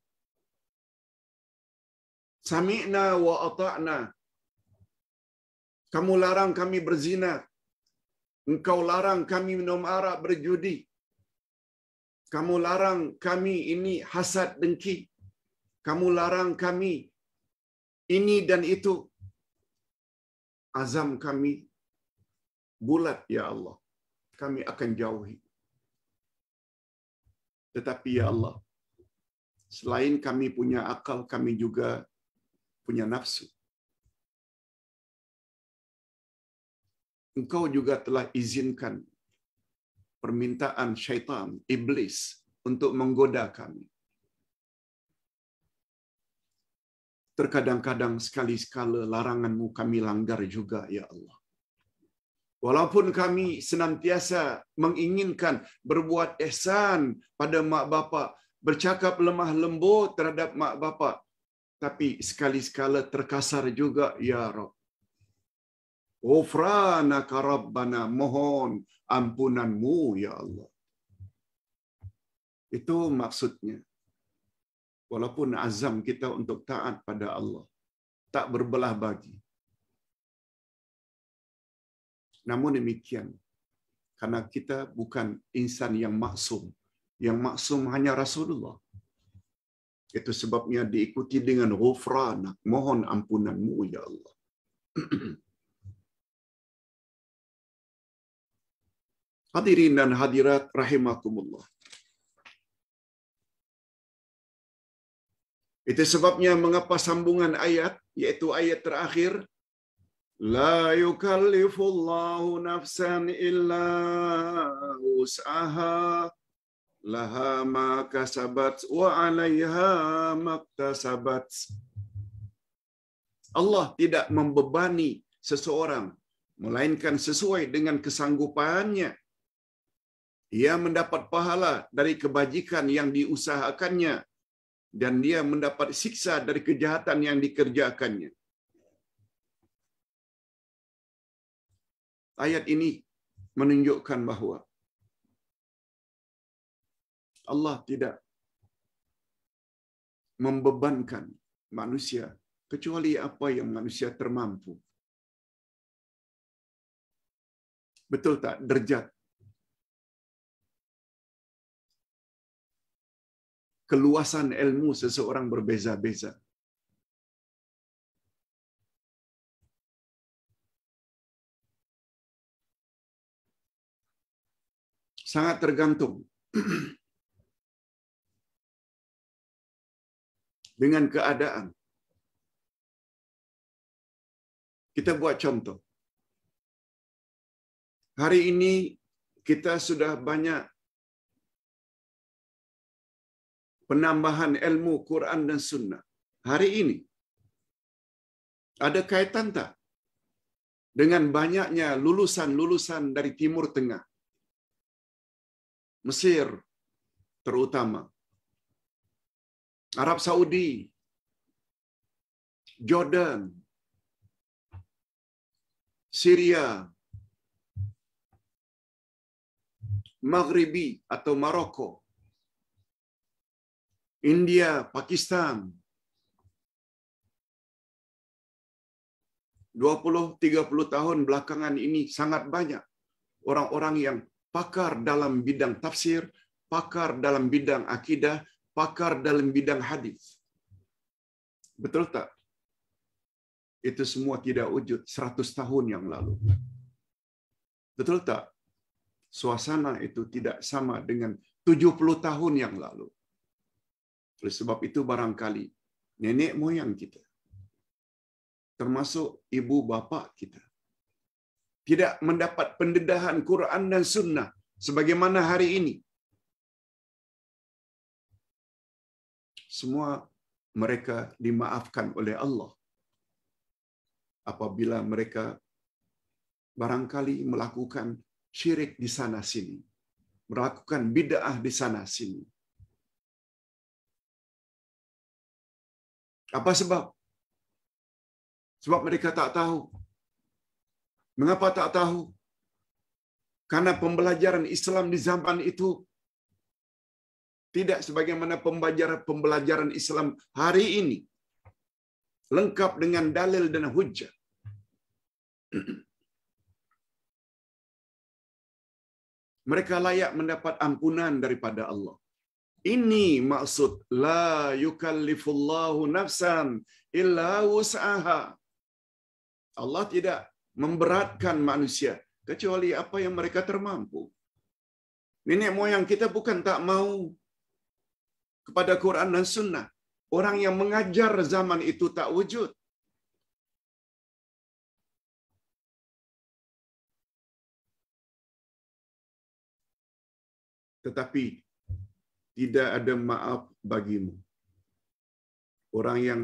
Sami'na wa ata'na. Kamu larang kami berzina. Engkau larang kami minum arak berjudi. Kamu larang kami ini hasad dengki. Kamu larang kami ini dan itu. Azam kami bulat ya Allah. Kami akan jauhi. Tetapi ya Allah, selain kami punya akal, kami juga punya nafsu. Engkau juga telah izinkan permintaan syaitan, iblis, untuk menggoda kami. Terkadang-kadang sekali-sekala laranganmu kami langgar juga, ya Allah. Walaupun kami senantiasa menginginkan berbuat ihsan pada mak bapa, bercakap lemah lembut terhadap mak bapa, tapi sekali-sekala terkasar juga ya Rob. Ofrana oh, karabbana mohon ampunanmu ya Allah. Itu maksudnya. Walaupun azam kita untuk taat pada Allah tak berbelah bagi. Namun demikian, karena kita bukan insan yang maksum, yang maksum hanya Rasulullah Itu sebabnya diikuti dengan nak mohon ampunanmu ya Allah. Hadirin dan hadirat rahimakumullah. Itu sebabnya mengapa sambungan ayat, yaitu ayat terakhir, La yukallifullahu nafsan illa us'aha laha ma kasabat wa 'alaiha maktasabat. Allah tidak membebani seseorang melainkan sesuai dengan kesanggupannya. Ia mendapat pahala dari kebajikan yang diusahakannya dan dia mendapat siksa dari kejahatan yang dikerjakannya. Ayat ini menunjukkan bahwa. Allah tidak membebankan manusia kecuali apa yang manusia termampu. Betul tak derjat? Keluasan ilmu seseorang berbeza-beza. Sangat tergantung dengan keadaan. Kita buat contoh. Hari ini kita sudah banyak penambahan ilmu Quran dan Sunnah. Hari ini ada kaitan tak dengan banyaknya lulusan-lulusan dari Timur Tengah, Mesir terutama, Arab Saudi, Jordan, Syria, Maghribi atau Maroko, India, Pakistan, 20-30 tahun belakangan ini sangat banyak orang-orang yang pakar dalam bidang tafsir, pakar dalam bidang akidah, pakar dalam bidang hadis. Betul tak? Itu semua tidak wujud 100 tahun yang lalu. Betul tak? Suasana itu tidak sama dengan 70 tahun yang lalu. Oleh sebab itu barangkali nenek moyang kita, termasuk ibu bapa kita, tidak mendapat pendedahan Quran dan Sunnah sebagaimana hari ini semua mereka dimaafkan oleh Allah apabila mereka barangkali melakukan syirik di sana sini, melakukan bid'ah di sana sini. Apa sebab? Sebab mereka tak tahu. Mengapa tak tahu? Karena pembelajaran Islam di zaman itu tidak sebagaimana pembelajaran pembelajaran Islam hari ini lengkap dengan dalil dan hujah. Mereka layak mendapat ampunan daripada Allah. Ini maksud la yukallifullahu nafsan illa wus'aha. Allah tidak memberatkan manusia kecuali apa yang mereka termampu. Nenek moyang kita bukan tak mau kepada Quran dan Sunnah. Orang yang mengajar zaman itu tak wujud. Tetapi tidak ada maaf bagimu. Orang yang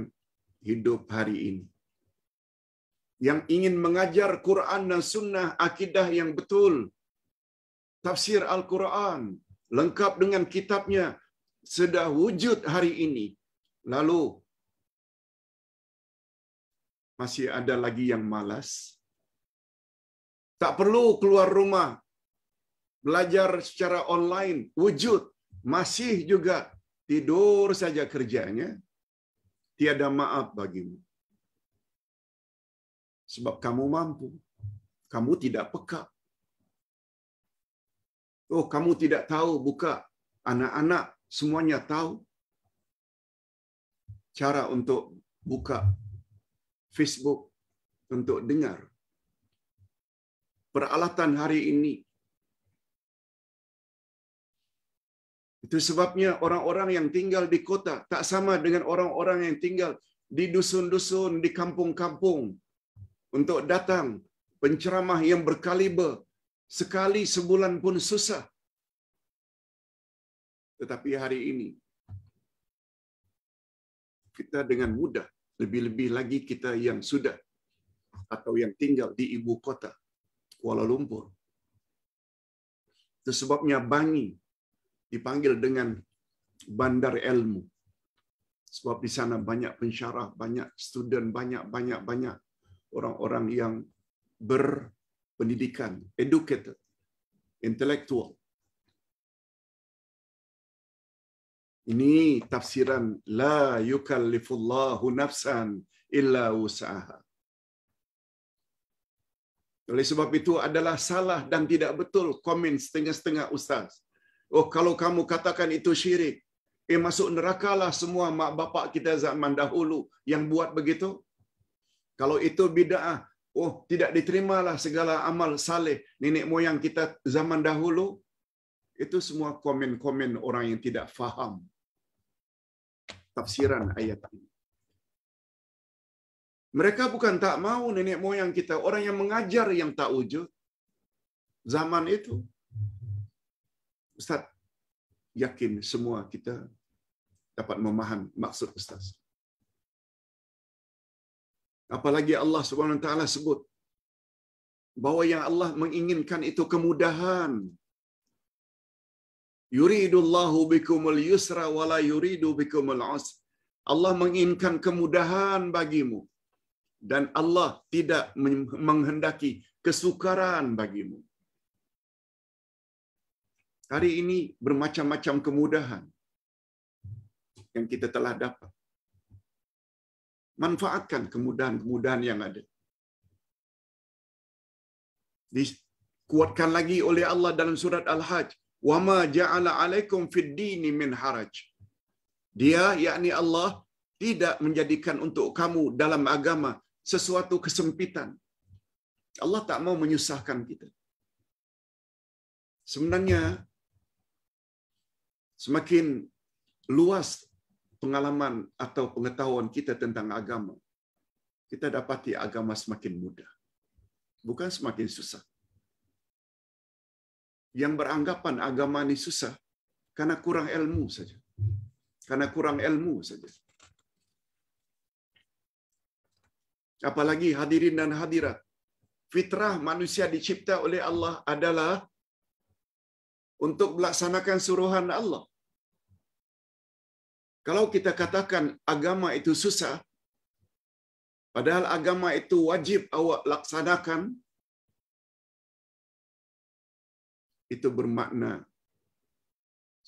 hidup hari ini. Yang ingin mengajar Quran dan Sunnah, akidah yang betul. Tafsir Al-Quran, lengkap dengan kitabnya, sudah wujud hari ini, lalu masih ada lagi yang malas, tak perlu keluar rumah, belajar secara online, wujud, masih juga tidur saja kerjanya, tiada maaf bagimu. Sebab kamu mampu, kamu tidak peka. Oh, kamu tidak tahu buka anak-anak semuanya tahu cara untuk buka Facebook untuk dengar. Peralatan hari ini. Itu sebabnya orang-orang yang tinggal di kota tak sama dengan orang-orang yang tinggal di dusun-dusun, di kampung-kampung untuk datang penceramah yang berkaliber sekali sebulan pun susah. Tetapi hari ini, kita dengan mudah, lebih-lebih lagi kita yang sudah atau yang tinggal di ibu kota, Kuala Lumpur. sebabnya Bangi dipanggil dengan bandar ilmu. Sebab di sana banyak pensyarah, banyak student, banyak-banyak-banyak orang-orang yang berpendidikan, educated, intellectual. Ini tafsiran la yukallifullahu nafsan illa usaha. Oleh sebab itu adalah salah dan tidak betul komen setengah-setengah ustaz. Oh kalau kamu katakan itu syirik, eh masuk neraka lah semua mak bapak kita zaman dahulu yang buat begitu. Kalau itu bid'ah, oh tidak diterimalah segala amal saleh nenek moyang kita zaman dahulu. Itu semua komen-komen orang yang tidak faham tafsiran ayat ini. Mereka bukan tak mau nenek moyang kita, orang yang mengajar yang tak wujud zaman itu. Ustaz yakin semua kita dapat memaham maksud ustaz. Apalagi Allah swt sebut bahwa yang Allah menginginkan itu kemudahan yuridullahu bikumul yusra wa la yuridu bikumul usra. Allah menginginkan kemudahan bagimu dan Allah tidak menghendaki kesukaran bagimu. Hari ini bermacam-macam kemudahan yang kita telah dapat. Manfaatkan kemudahan-kemudahan yang ada. Dikuatkan lagi oleh Allah dalam surat Al-Hajj wa ma ja'ala alaikum fid dini min haraj. Dia yakni Allah tidak menjadikan untuk kamu dalam agama sesuatu kesempitan. Allah tak mau menyusahkan kita. Sebenarnya semakin luas pengalaman atau pengetahuan kita tentang agama, kita dapati agama semakin mudah, bukan semakin susah yang beranggapan agama ini susah karena kurang ilmu saja. Karena kurang ilmu saja. Apalagi hadirin dan hadirat, fitrah manusia dicipta oleh Allah adalah untuk melaksanakan suruhan Allah. Kalau kita katakan agama itu susah, padahal agama itu wajib awak laksanakan, itu bermakna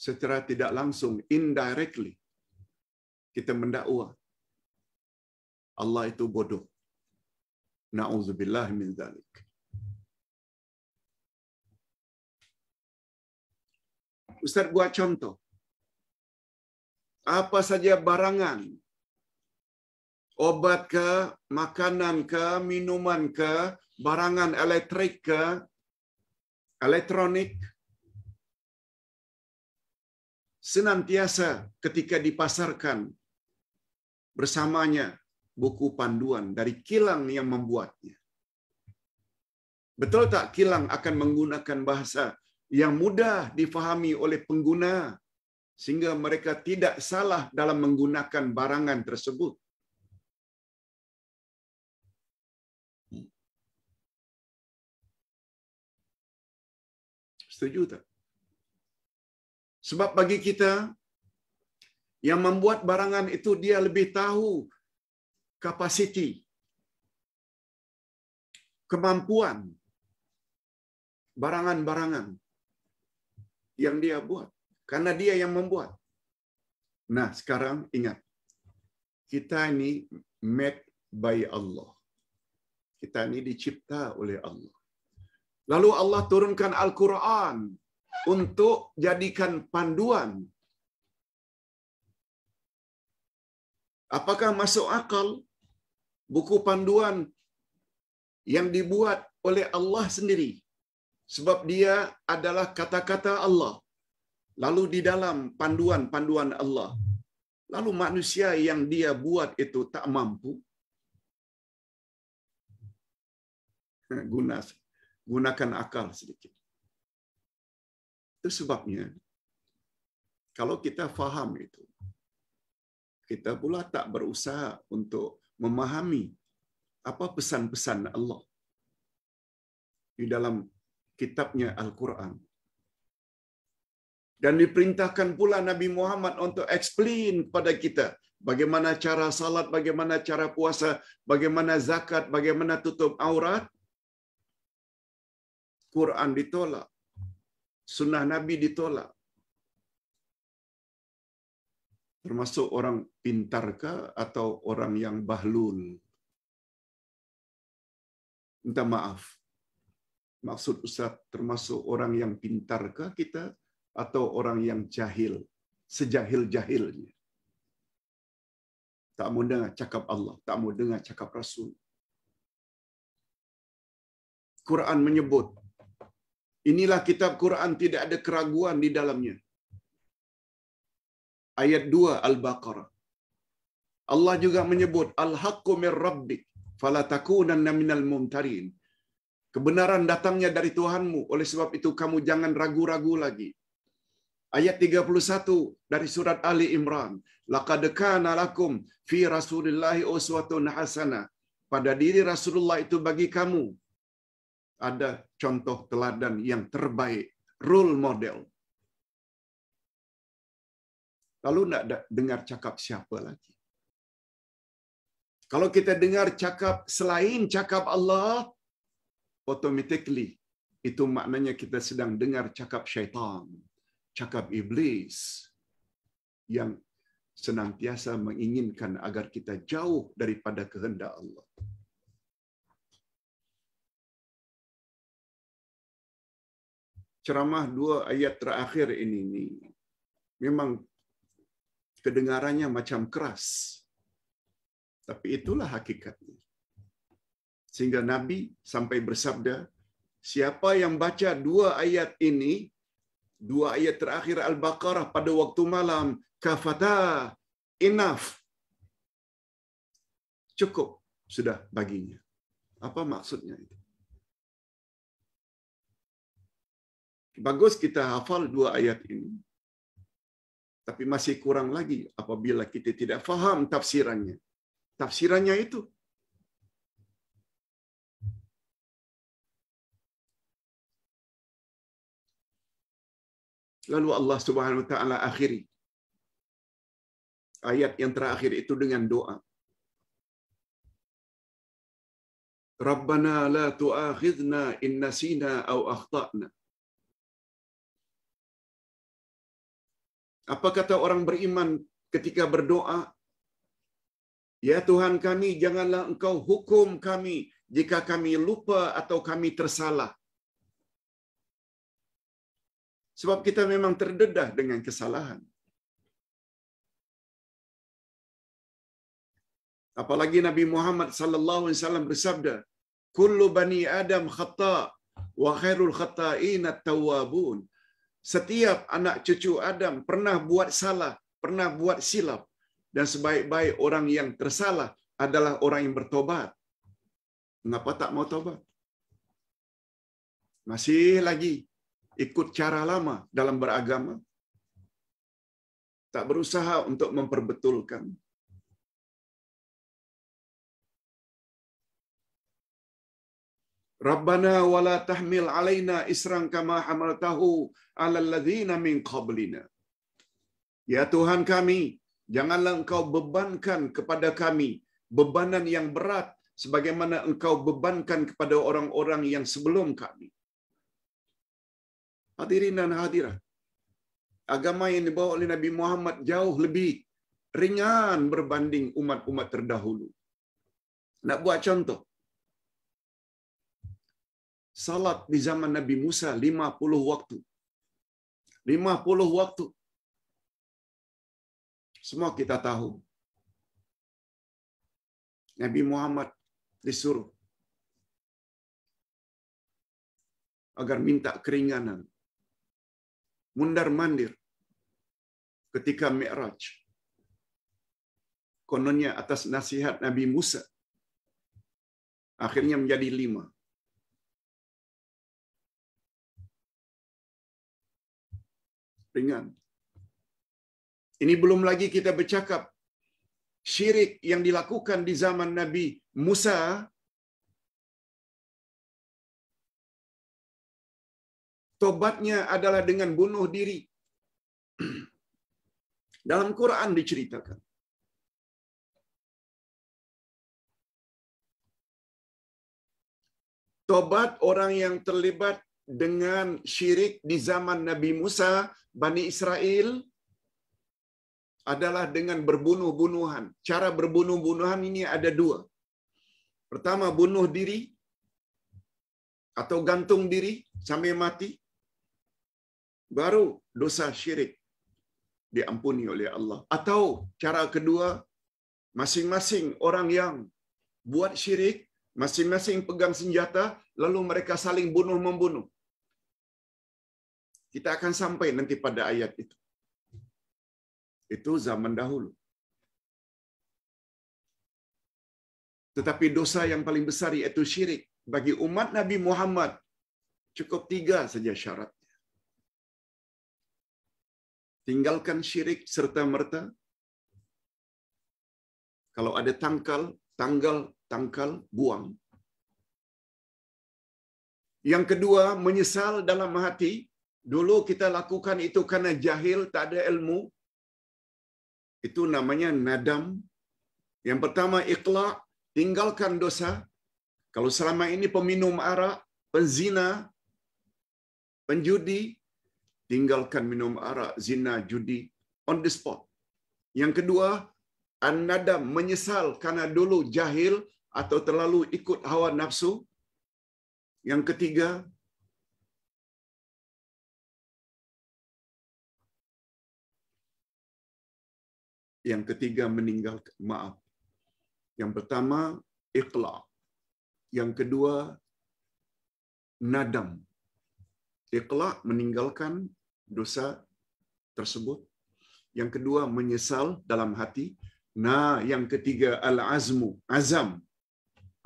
secara tidak langsung, indirectly, kita mendakwa Allah itu bodoh. Na'udzubillah min dzalik. Ustaz buat contoh. Apa saja barangan, obat ke, makanan ke, minuman ke, barangan elektrik ke, elektronik senantiasa ketika dipasarkan bersamanya buku panduan dari kilang yang membuatnya. Betul tak kilang akan menggunakan bahasa yang mudah difahami oleh pengguna sehingga mereka tidak salah dalam menggunakan barangan tersebut. Setuju tak? Sebab bagi kita yang membuat barangan itu dia lebih tahu kapasiti, kemampuan barangan-barangan yang dia buat. Karena dia yang membuat. Nah, sekarang ingat. Kita ini made by Allah. Kita ini dicipta oleh Allah. Lalu Allah turunkan Al-Quran untuk jadikan panduan. Apakah masuk akal buku panduan yang dibuat oleh Allah sendiri? Sebab dia adalah kata-kata Allah. Lalu di dalam panduan-panduan Allah. Lalu manusia yang dia buat itu tak mampu. Gunas gunakan akal sedikit. Itu sebabnya kalau kita faham itu, kita pula tak berusaha untuk memahami apa pesan-pesan Allah di dalam kitabnya Al-Quran. Dan diperintahkan pula Nabi Muhammad untuk explain kepada kita bagaimana cara salat, bagaimana cara puasa, bagaimana zakat, bagaimana tutup aurat, Quran ditolak, sunnah Nabi ditolak. Termasuk orang pintar atau orang yang bahlul. Minta maaf. Maksud Ustaz termasuk orang yang pintar kita atau orang yang jahil, sejahil-jahilnya. Tak mau dengar cakap Allah, tak mau dengar cakap Rasul. Quran menyebut Inilah kitab Quran tidak ada keraguan di dalamnya. Ayat 2 Al-Baqarah. Allah juga menyebut al-haqqu mir rabbik fala takunanna minal mumtarin. Kebenaran datangnya dari Tuhanmu oleh sebab itu kamu jangan ragu-ragu lagi. Ayat 31 dari surat Ali Imran. Laqad kana lakum fi Rasulillahi uswatun hasanah. Pada diri Rasulullah itu bagi kamu ada contoh teladan yang terbaik, role model. Lalu nak dengar cakap siapa lagi? Kalau kita dengar cakap selain cakap Allah, automatically itu maknanya kita sedang dengar cakap syaitan, cakap iblis yang senantiasa menginginkan agar kita jauh daripada kehendak Allah. ceramah dua ayat terakhir ini nih, memang kedengarannya macam keras. Tapi itulah hakikatnya. Sehingga Nabi sampai bersabda, siapa yang baca dua ayat ini, dua ayat terakhir Al-Baqarah pada waktu malam, kafata, enough. Cukup sudah baginya. Apa maksudnya itu? Bagus kita hafal dua ayat ini. Tapi masih kurang lagi apabila kita tidak faham tafsirannya. Tafsirannya itu. Lalu Allah Subhanahu wa taala akhiri ayat yang terakhir itu dengan doa. Rabbana la tu'akhidna in nasina aw akhtana Apa kata orang beriman ketika berdoa? Ya Tuhan kami, janganlah Engkau hukum kami jika kami lupa atau kami tersalah. Sebab kita memang terdedah dengan kesalahan. Apalagi Nabi Muhammad sallallahu alaihi wasallam bersabda, "Kullu bani Adam khata' wa khairul khata'ina setiap anak cucu Adam pernah buat salah, pernah buat silap. Dan sebaik-baik orang yang tersalah adalah orang yang bertobat. Kenapa tak mau tobat? Masih lagi ikut cara lama dalam beragama. Tak berusaha untuk memperbetulkan. Rabbana wala tahmil alaina isran kama hamaltahu alalladzina min qablina. Ya Tuhan kami, janganlah engkau bebankan kepada kami bebanan yang berat sebagaimana engkau bebankan kepada orang-orang yang sebelum kami. Hadirin dan hadirat, agama yang dibawa oleh Nabi Muhammad jauh lebih ringan berbanding umat-umat terdahulu. Nak buat contoh. Salat di zaman Nabi Musa 50 waktu. 50 waktu. Semua kita tahu. Nabi Muhammad disuruh agar minta keringanan. Mundar mandir ketika Mi'raj. Kononnya atas nasihat Nabi Musa. Akhirnya menjadi lima. ringan. Ini belum lagi kita bercakap syirik yang dilakukan di zaman Nabi Musa tobatnya adalah dengan bunuh diri. Dalam Quran diceritakan. Tobat orang yang terlibat dengan syirik di zaman Nabi Musa Bani Israel adalah dengan berbunuh-bunuhan. Cara berbunuh-bunuhan ini ada dua. Pertama, bunuh diri atau gantung diri sampai mati. Baru dosa syirik diampuni oleh Allah. Atau cara kedua, masing-masing orang yang buat syirik, masing-masing pegang senjata, lalu mereka saling bunuh-membunuh. Kita akan sampai nanti pada ayat itu. Itu zaman dahulu. Tetapi dosa yang paling besar yaitu syirik. Bagi umat Nabi Muhammad cukup tiga saja syaratnya. Tinggalkan syirik serta merta. Kalau ada tangkal, tanggal, tangkal, buang. Yang kedua, menyesal dalam hati Dulu kita lakukan itu karena jahil, tak ada ilmu. Itu namanya nadam. Yang pertama ikhlas, tinggalkan dosa. Kalau selama ini peminum arak, penzina, penjudi, tinggalkan minum arak, zina, judi on the spot. Yang kedua, an menyesal karena dulu jahil atau terlalu ikut hawa nafsu. Yang ketiga, Yang ketiga meninggal maaf. Yang pertama ikhlas Yang kedua nadam. ikhlas meninggalkan dosa tersebut. Yang kedua menyesal dalam hati. Nah, yang ketiga al-azmu, azam.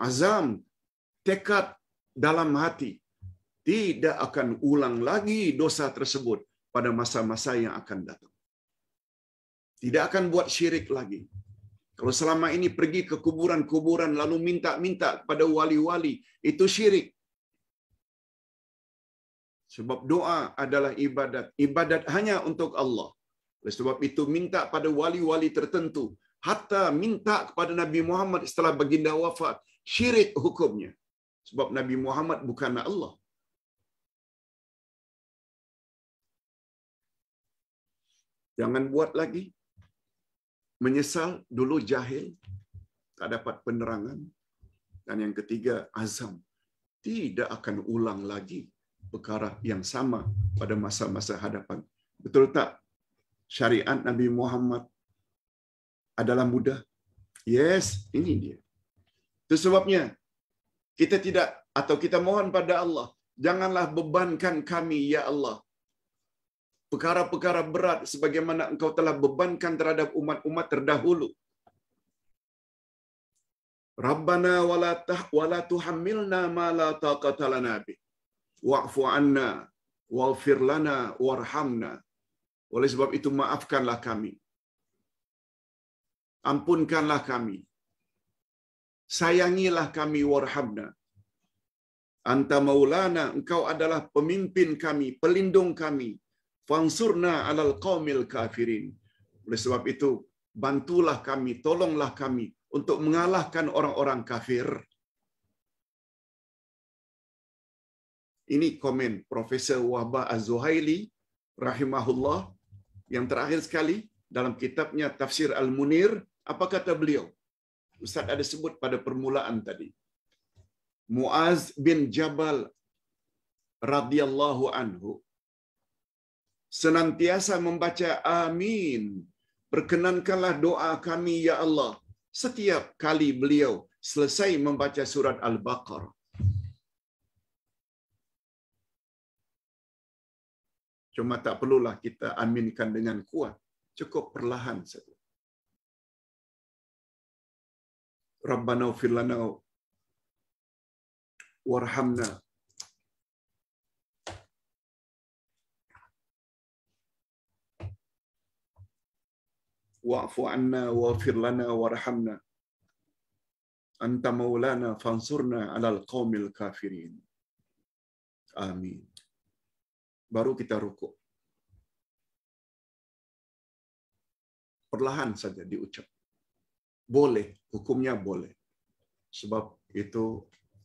Azam tekad dalam hati tidak akan ulang lagi dosa tersebut pada masa-masa yang akan datang. Tidak akan buat syirik lagi. Kalau selama ini pergi ke kuburan-kuburan lalu minta-minta kepada wali-wali, itu syirik. Sebab doa adalah ibadat. Ibadat hanya untuk Allah. Oleh sebab itu minta pada wali-wali tertentu. Hatta minta kepada Nabi Muhammad setelah baginda wafat. Syirik hukumnya. Sebab Nabi Muhammad bukan Allah. Jangan buat lagi. menyesal dulu jahil tak dapat penerangan dan yang ketiga azam tidak akan ulang lagi perkara yang sama pada masa-masa hadapan betul tak syariat Nabi Muhammad adalah mudah yes ini dia itu sebabnya kita tidak atau kita mohon pada Allah janganlah bebankan kami ya Allah perkara-perkara berat sebagaimana engkau telah bebankan terhadap umat-umat terdahulu. Rabbana wala tah wala tuhammilna ma la taqata lana bi. Wa'fu anna waghfir lana warhamna. Oleh sebab itu maafkanlah kami. Ampunkanlah kami. Sayangilah kami warhamna. Anta maulana, engkau adalah pemimpin kami, pelindung kami, fansurna alal qaumil kafirin oleh sebab itu bantulah kami tolonglah kami untuk mengalahkan orang-orang kafir ini komen profesor Wahbah Az-Zuhaili rahimahullah yang terakhir sekali dalam kitabnya Tafsir Al-Munir apa kata beliau Ustaz ada sebut pada permulaan tadi Muaz bin Jabal radhiyallahu anhu senantiasa membaca amin. Perkenankanlah doa kami ya Allah setiap kali beliau selesai membaca surat Al-Baqarah. Cuma tak perlulah kita aminkan dengan kuat. Cukup perlahan saja. Rabbana ufir warhamna wa'fu anna wafir lana warhamna. Anta maulana fansurna alal qawmil kafirin. Amin. Baru kita rukuk. Perlahan saja diucap. Boleh, hukumnya boleh. Sebab itu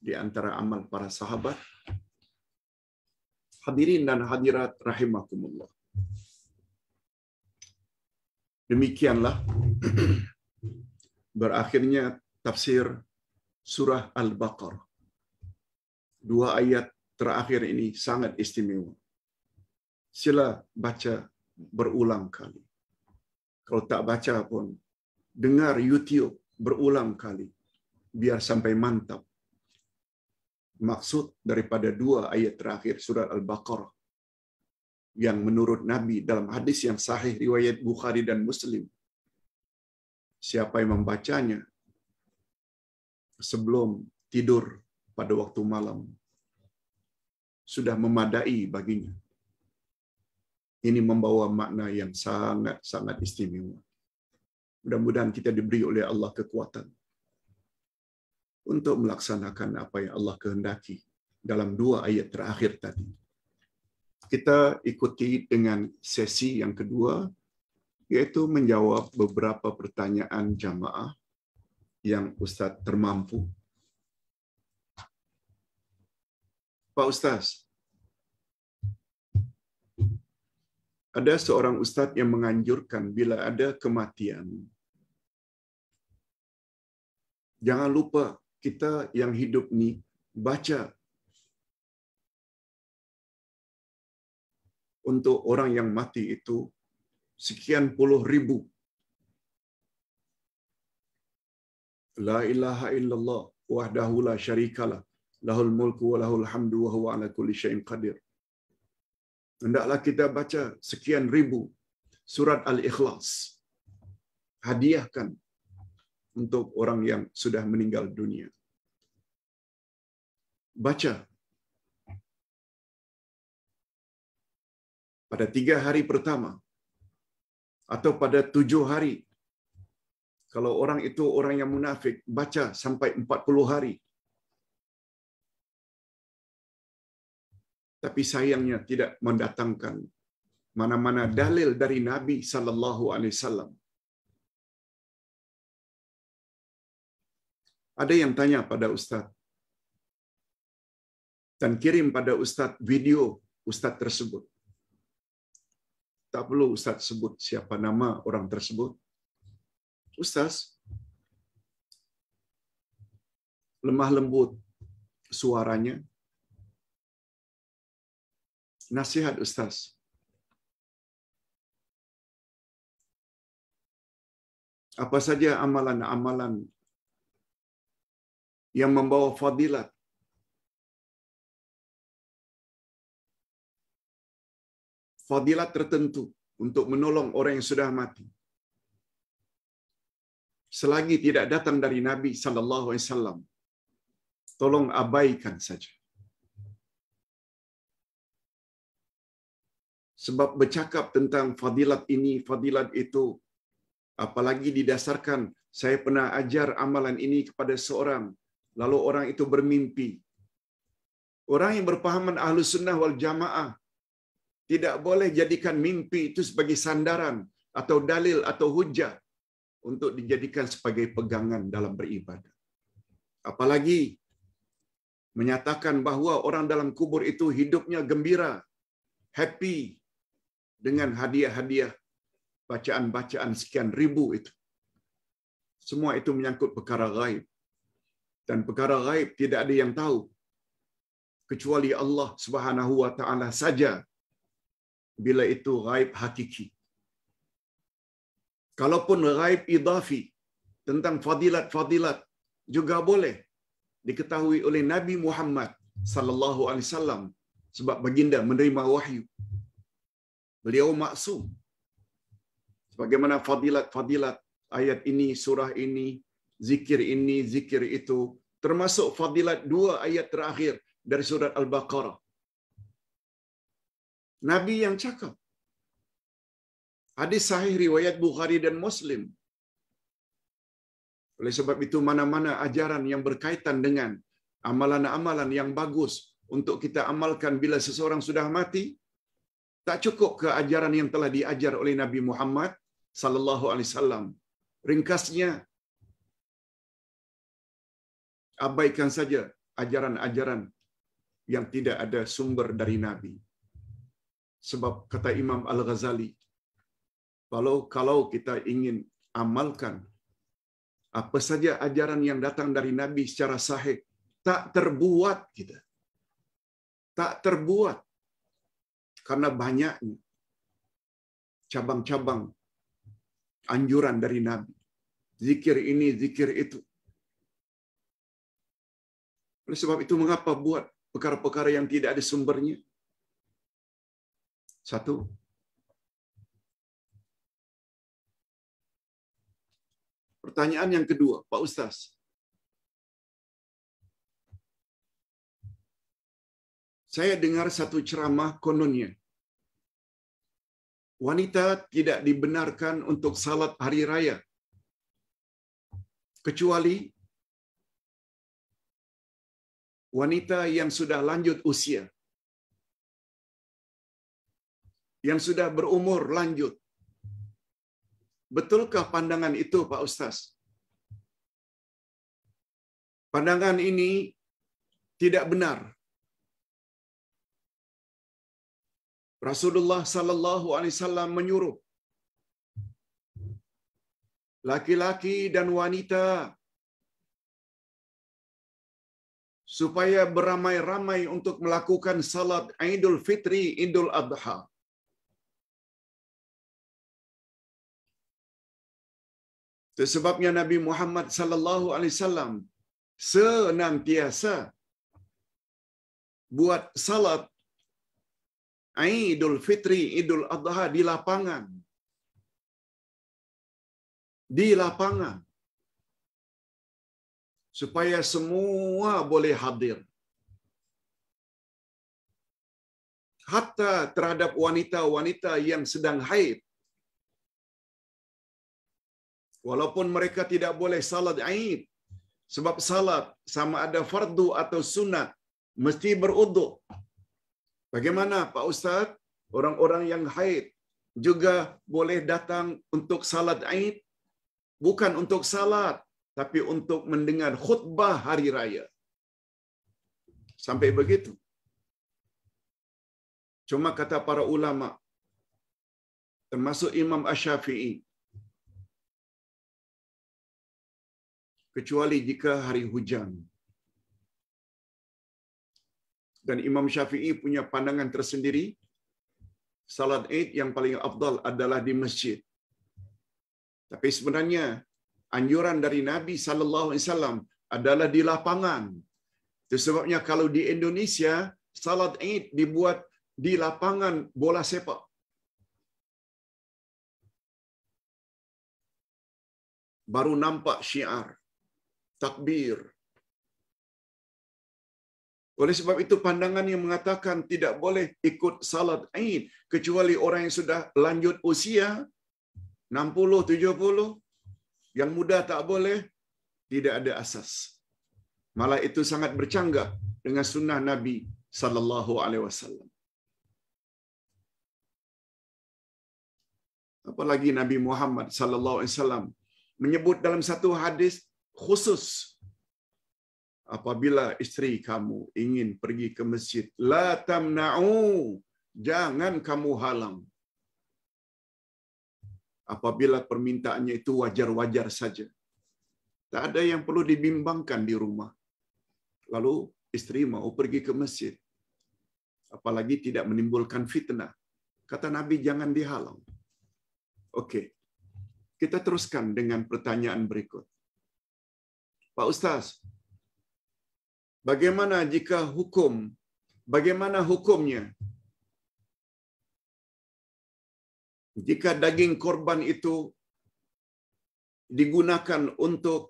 di antara amal para sahabat. Hadirin dan hadirat rahimakumullah. Demikianlah berakhirnya tafsir surah Al-Baqarah. Dua ayat terakhir ini sangat istimewa. Sila baca berulang kali. Kalau tak baca pun, dengar YouTube berulang kali. Biar sampai mantap. Maksud daripada dua ayat terakhir surah Al-Baqarah yang menurut Nabi dalam hadis yang sahih riwayat Bukhari dan Muslim. Siapa yang membacanya sebelum tidur pada waktu malam sudah memadai baginya. Ini membawa makna yang sangat-sangat istimewa. Mudah-mudahan kita diberi oleh Allah kekuatan untuk melaksanakan apa yang Allah kehendaki dalam dua ayat terakhir tadi. Kita ikuti dengan sesi yang kedua, yaitu menjawab beberapa pertanyaan jamaah yang Ustadz termampu. Pak Ustaz, ada seorang Ustadz yang menganjurkan bila ada kematian, jangan lupa kita yang hidup ini baca untuk orang yang mati itu sekian puluh ribu. La ilaha illallah wahdahu la syarikalah lahul mulku wa lahul hamdu wa huwa ala kulli syai'in qadir. Hendaklah kita baca sekian ribu surat al-ikhlas. Hadiahkan untuk orang yang sudah meninggal dunia. Baca pada tiga hari pertama atau pada tujuh hari. Kalau orang itu orang yang munafik, baca sampai empat puluh hari. Tapi sayangnya tidak mendatangkan mana-mana dalil dari Nabi sallallahu alaihi wasallam. Ada yang tanya pada Ustadz dan kirim pada Ustadz video Ustadz tersebut. Tak perlu Ustaz sebut siapa nama orang tersebut. Ustaz, lemah lembut suaranya. Nasihat Ustaz. Apa saja amalan-amalan yang membawa fadilat fadilat tertentu untuk menolong orang yang sudah mati. Selagi tidak datang dari Nabi sallallahu alaihi wasallam, tolong abaikan saja. Sebab bercakap tentang fadilat ini, fadilat itu, apalagi didasarkan saya pernah ajar amalan ini kepada seorang, lalu orang itu bermimpi. Orang yang berpahaman ahlu sunnah wal jamaah tidak boleh jadikan mimpi itu sebagai sandaran atau dalil atau hujah untuk dijadikan sebagai pegangan dalam beribadah. Apalagi menyatakan bahwa orang dalam kubur itu hidupnya gembira, happy dengan hadiah-hadiah bacaan-bacaan sekian ribu itu. Semua itu menyangkut perkara gaib. Dan perkara gaib tidak ada yang tahu kecuali Allah Subhanahu wa taala saja bila itu ghaib hakiki. Kalaupun ghaib idafi tentang fadilat-fadilat juga boleh diketahui oleh Nabi Muhammad sallallahu alaihi wasallam sebab baginda menerima wahyu. Beliau maksum. Sebagaimana fadilat-fadilat ayat ini, surah ini, zikir ini, zikir itu, termasuk fadilat dua ayat terakhir dari surat Al-Baqarah. Nabi yang cakap. Hadis sahih riwayat Bukhari dan Muslim. Oleh sebab itu mana-mana ajaran yang berkaitan dengan amalan-amalan yang bagus untuk kita amalkan bila seseorang sudah mati tak cukup ke ajaran yang telah diajar oleh Nabi Muhammad sallallahu alaihi wasallam. Ringkasnya abaikan saja ajaran-ajaran yang tidak ada sumber dari Nabi. Sebab kata Imam Al-Ghazali, kalau kalau kita ingin amalkan apa saja ajaran yang datang dari Nabi secara sahih, tak terbuat kita. Tak terbuat. Karena banyaknya cabang-cabang anjuran dari Nabi. Zikir ini, zikir itu. Oleh sebab itu mengapa buat perkara-perkara yang tidak ada sumbernya? Satu. Pertanyaan yang kedua, Pak Ustaz. Saya dengar satu ceramah kononnya. Wanita tidak dibenarkan untuk salat hari raya. Kecuali wanita yang sudah lanjut usia. yang sudah berumur lanjut. Betulkah pandangan itu, Pak Ustaz? Pandangan ini tidak benar. Rasulullah sallallahu alaihi wasallam menyuruh laki-laki dan wanita supaya beramai-ramai untuk melakukan salat Idul Fitri, Idul Adha. Itu sebabnya Nabi Muhammad sallallahu alaihi wasallam senantiasa buat salat Idul Fitri, Idul Adha di lapangan. Di lapangan. Supaya semua boleh hadir. Hatta terhadap wanita-wanita yang sedang haid. walaupun mereka tidak boleh salat Aid sebab salat sama ada fardu atau sunat mesti berwudu. Bagaimana Pak Ustaz? Orang-orang yang haid juga boleh datang untuk salat Aid bukan untuk salat tapi untuk mendengar khutbah hari raya. Sampai begitu. Cuma kata para ulama termasuk Imam ash syafii kecuali jika hari hujan. Dan Imam Syafi'i punya pandangan tersendiri, salat Eid yang paling abdal adalah di masjid. Tapi sebenarnya anjuran dari Nabi sallallahu alaihi wasallam adalah di lapangan. Itu sebabnya kalau di Indonesia salat Eid dibuat di lapangan bola sepak. Baru nampak syiar takbir. Oleh sebab itu pandangan yang mengatakan tidak boleh ikut salat Aid kecuali orang yang sudah lanjut usia 60 70 yang muda tak boleh tidak ada asas. Malah itu sangat bercanggah dengan sunnah Nabi sallallahu alaihi wasallam. Apalagi Nabi Muhammad sallallahu alaihi wasallam menyebut dalam satu hadis khusus apabila istri kamu ingin pergi ke masjid la tamna'u jangan kamu halang apabila permintaannya itu wajar-wajar saja tak ada yang perlu dibimbangkan di rumah lalu istri mau pergi ke masjid apalagi tidak menimbulkan fitnah kata nabi jangan dihalang oke kita teruskan dengan pertanyaan berikut Pak Ustaz, bagaimana jika hukum, bagaimana hukumnya? Jika daging korban itu digunakan untuk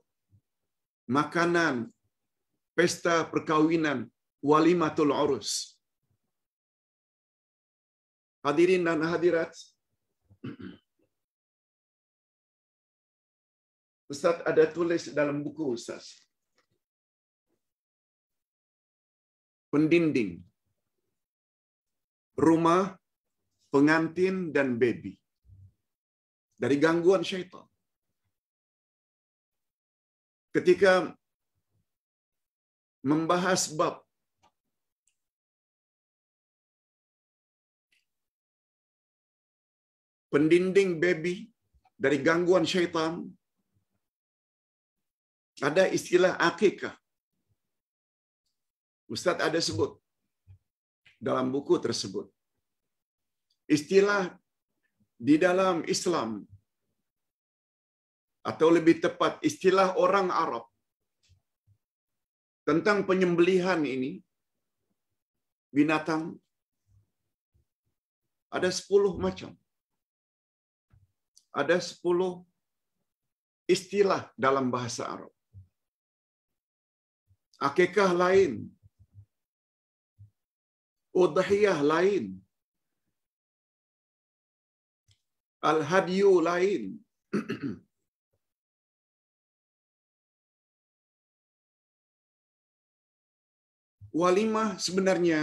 makanan, pesta perkawinan, walimatul urus. Hadirin dan hadirat, Ustaz ada tulis dalam buku Ustaz. Pendinding. Rumah, pengantin, dan baby. Dari gangguan syaitan. Ketika membahas bab pendinding baby dari gangguan syaitan, ada istilah akikah. Ustadz ada sebut dalam buku tersebut. Istilah di dalam Islam atau lebih tepat istilah orang Arab tentang penyembelihan ini binatang ada sepuluh macam. Ada sepuluh istilah dalam bahasa Arab akikah lain, udhiyah lain, al-hadyu lain. walimah sebenarnya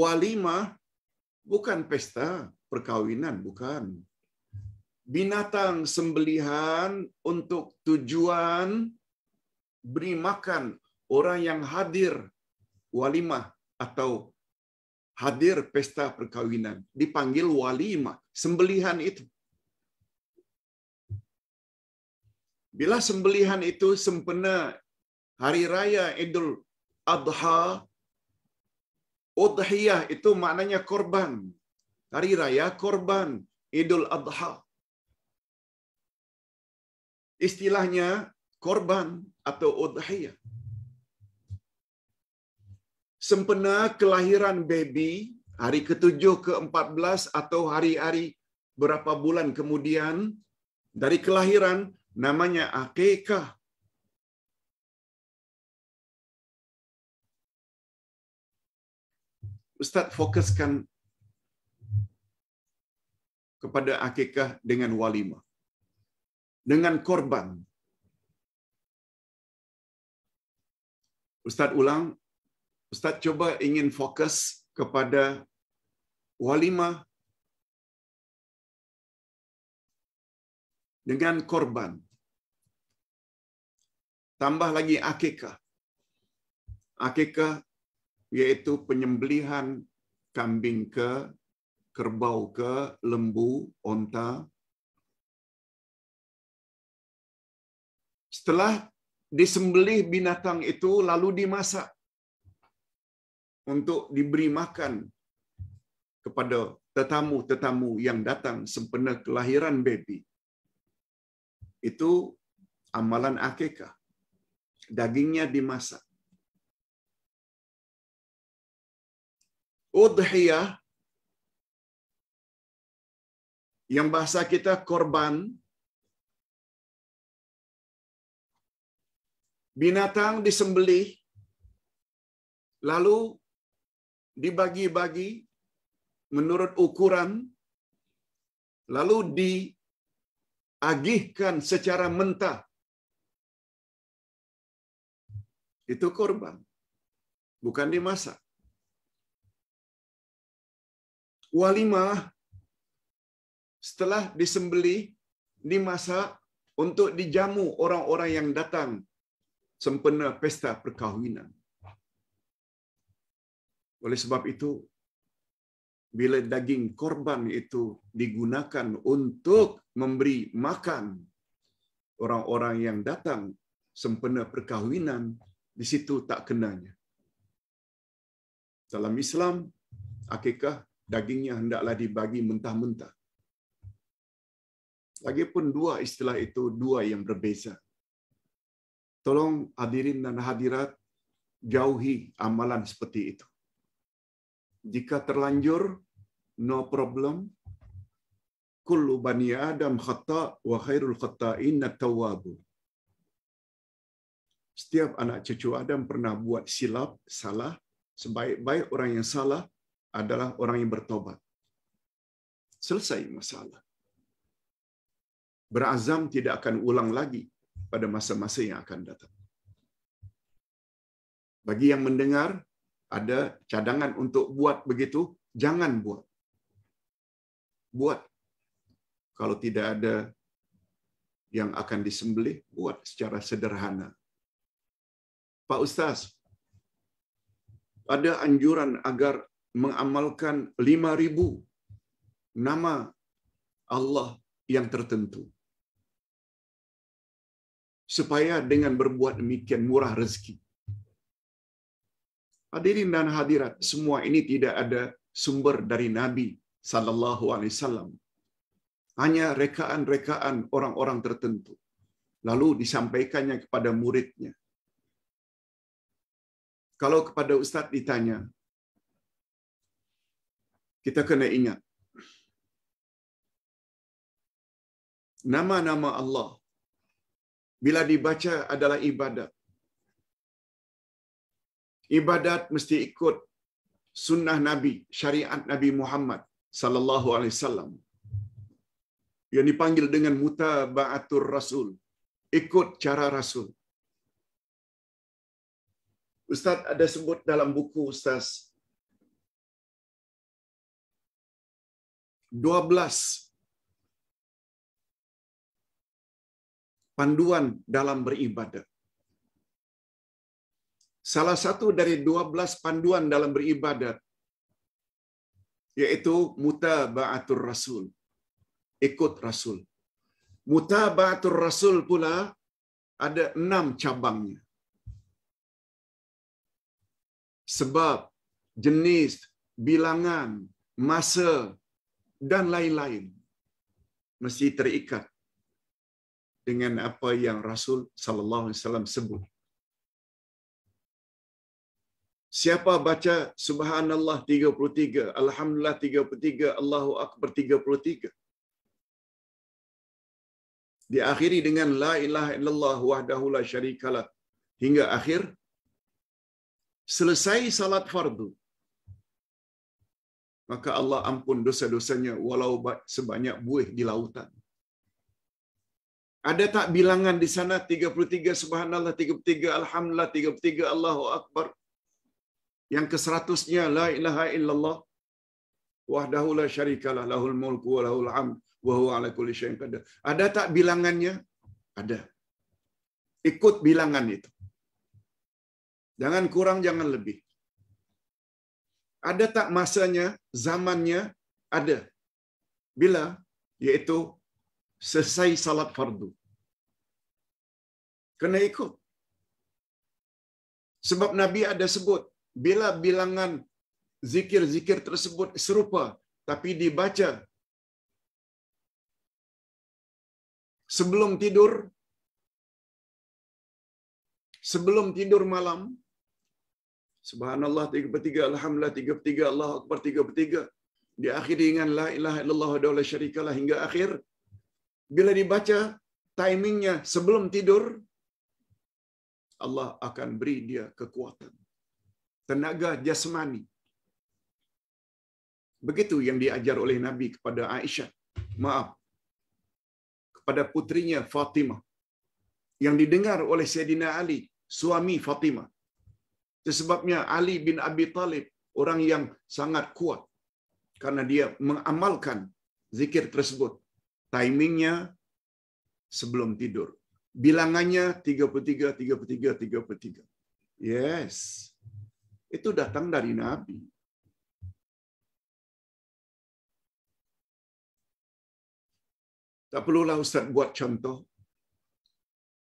walimah bukan pesta perkawinan, bukan. Binatang sembelihan untuk tujuan beri makan orang yang hadir walimah atau hadir pesta perkawinan dipanggil walimah, sembelihan itu. Bila sembelihan itu sempena hari raya Idul Adha, udhiyah itu maknanya korban. Hari raya korban, Idul Adha. Istilahnya korban atau udhiyah sempena kelahiran baby hari ke-7 ke-14 atau hari-hari berapa bulan kemudian dari kelahiran namanya akikah. Ustaz fokuskan kepada akikah dengan walimah. Dengan korban. Ustaz ulang, Ustaz coba ingin fokus kepada walimah dengan korban. Tambah lagi akikah. Akikah yaitu penyembelihan kambing ke, kerbau ke, lembu, onta. Setelah disembelih binatang itu lalu dimasak untuk diberi makan kepada tetamu-tetamu yang datang sempena kelahiran baby. Itu amalan akikah. Dagingnya dimasak. Udhiyah yang bahasa kita korban binatang disembelih lalu dibagi-bagi menurut ukuran, lalu diagihkan secara mentah. Itu korban, bukan dimasak. Walimah setelah disembeli, dimasak untuk dijamu orang-orang yang datang sempena pesta perkahwinan. Oleh sebab itu, bila daging korban itu digunakan untuk memberi makan orang-orang yang datang sempena perkahwinan, di situ tak kenanya. Dalam Islam, akikah dagingnya hendaklah dibagi mentah-mentah. Lagipun dua istilah itu dua yang berbeza. Tolong hadirin dan hadirat jauhi amalan seperti itu. Jika terlanjur, no problem. Kullu bani Adam khata wa khairul khata'in tawabu. Setiap anak cucu Adam pernah buat silap, salah. Sebaik-baik orang yang salah adalah orang yang bertobat. Selesai masalah. Berazam tidak akan ulang lagi pada masa-masa yang akan datang. Bagi yang mendengar, ada cadangan untuk buat begitu, jangan buat. Buat. Kalau tidak ada yang akan disembelih, buat secara sederhana. Pak Ustaz, ada anjuran agar mengamalkan 5000 nama Allah yang tertentu. Supaya dengan berbuat demikian murah rezeki Hadirin dan hadirat, semua ini tidak ada sumber dari Nabi Sallallahu Alaihi Wasallam. Hanya rekaan-rekaan orang-orang tertentu. Lalu disampaikannya kepada muridnya. Kalau kepada Ustadz ditanya, kita kena ingat. Nama-nama Allah, bila dibaca adalah ibadat. ibadat mesti ikut sunnah Nabi, syariat Nabi Muhammad sallallahu alaihi wasallam. Yang dipanggil dengan mutabaatur rasul, ikut cara rasul. Ustaz ada sebut dalam buku Ustaz 12 panduan dalam beribadat salah satu dari 12 panduan dalam beribadat yaitu mutabaatur rasul ikut rasul mutabaatur rasul pula ada enam cabangnya sebab jenis bilangan masa dan lain-lain mesti terikat dengan apa yang Rasul sallallahu alaihi wasallam sebut Siapa baca subhanallah 33, alhamdulillah 33, Allahu akbar 33. Diakhiri dengan la ilaha illallah wahdahu la syarikalah hingga akhir. Selesai salat fardu. Maka Allah ampun dosa-dosanya walau sebanyak buih di lautan. Ada tak bilangan di sana 33 subhanallah 33 alhamdulillah 33 Allahu akbar yang ke keseratusnya la ilaha illallah wahdahu la syarikalah lahul mulku wa lahul hamd wa huwa ala kulli syai'in qadir. Ada tak bilangannya? Ada. Ikut bilangan itu. Jangan kurang jangan lebih. Ada tak masanya, zamannya? Ada. Bila? Yaitu selesai salat fardu. Kena ikut. Sebab Nabi ada sebut bila bilangan zikir-zikir tersebut serupa tapi dibaca sebelum tidur sebelum tidur malam subhanallah 33 alhamdulillah 33 Allahu akbar 33 diakhiri dengan la ilaha illallah wa la syarikalah hingga akhir bila dibaca timingnya sebelum tidur Allah akan beri dia kekuatan tenaga jasmani. Begitu yang diajar oleh Nabi kepada Aisyah. Maaf. Kepada putrinya Fatimah. Yang didengar oleh Sayyidina Ali, suami Fatimah. Sebabnya Ali bin Abi Talib orang yang sangat kuat. Karena dia mengamalkan zikir tersebut. Timingnya sebelum tidur. Bilangannya 33, 33, 33. Yes. itu datang dari Nabi. Tak perlulah Ustaz buat contoh.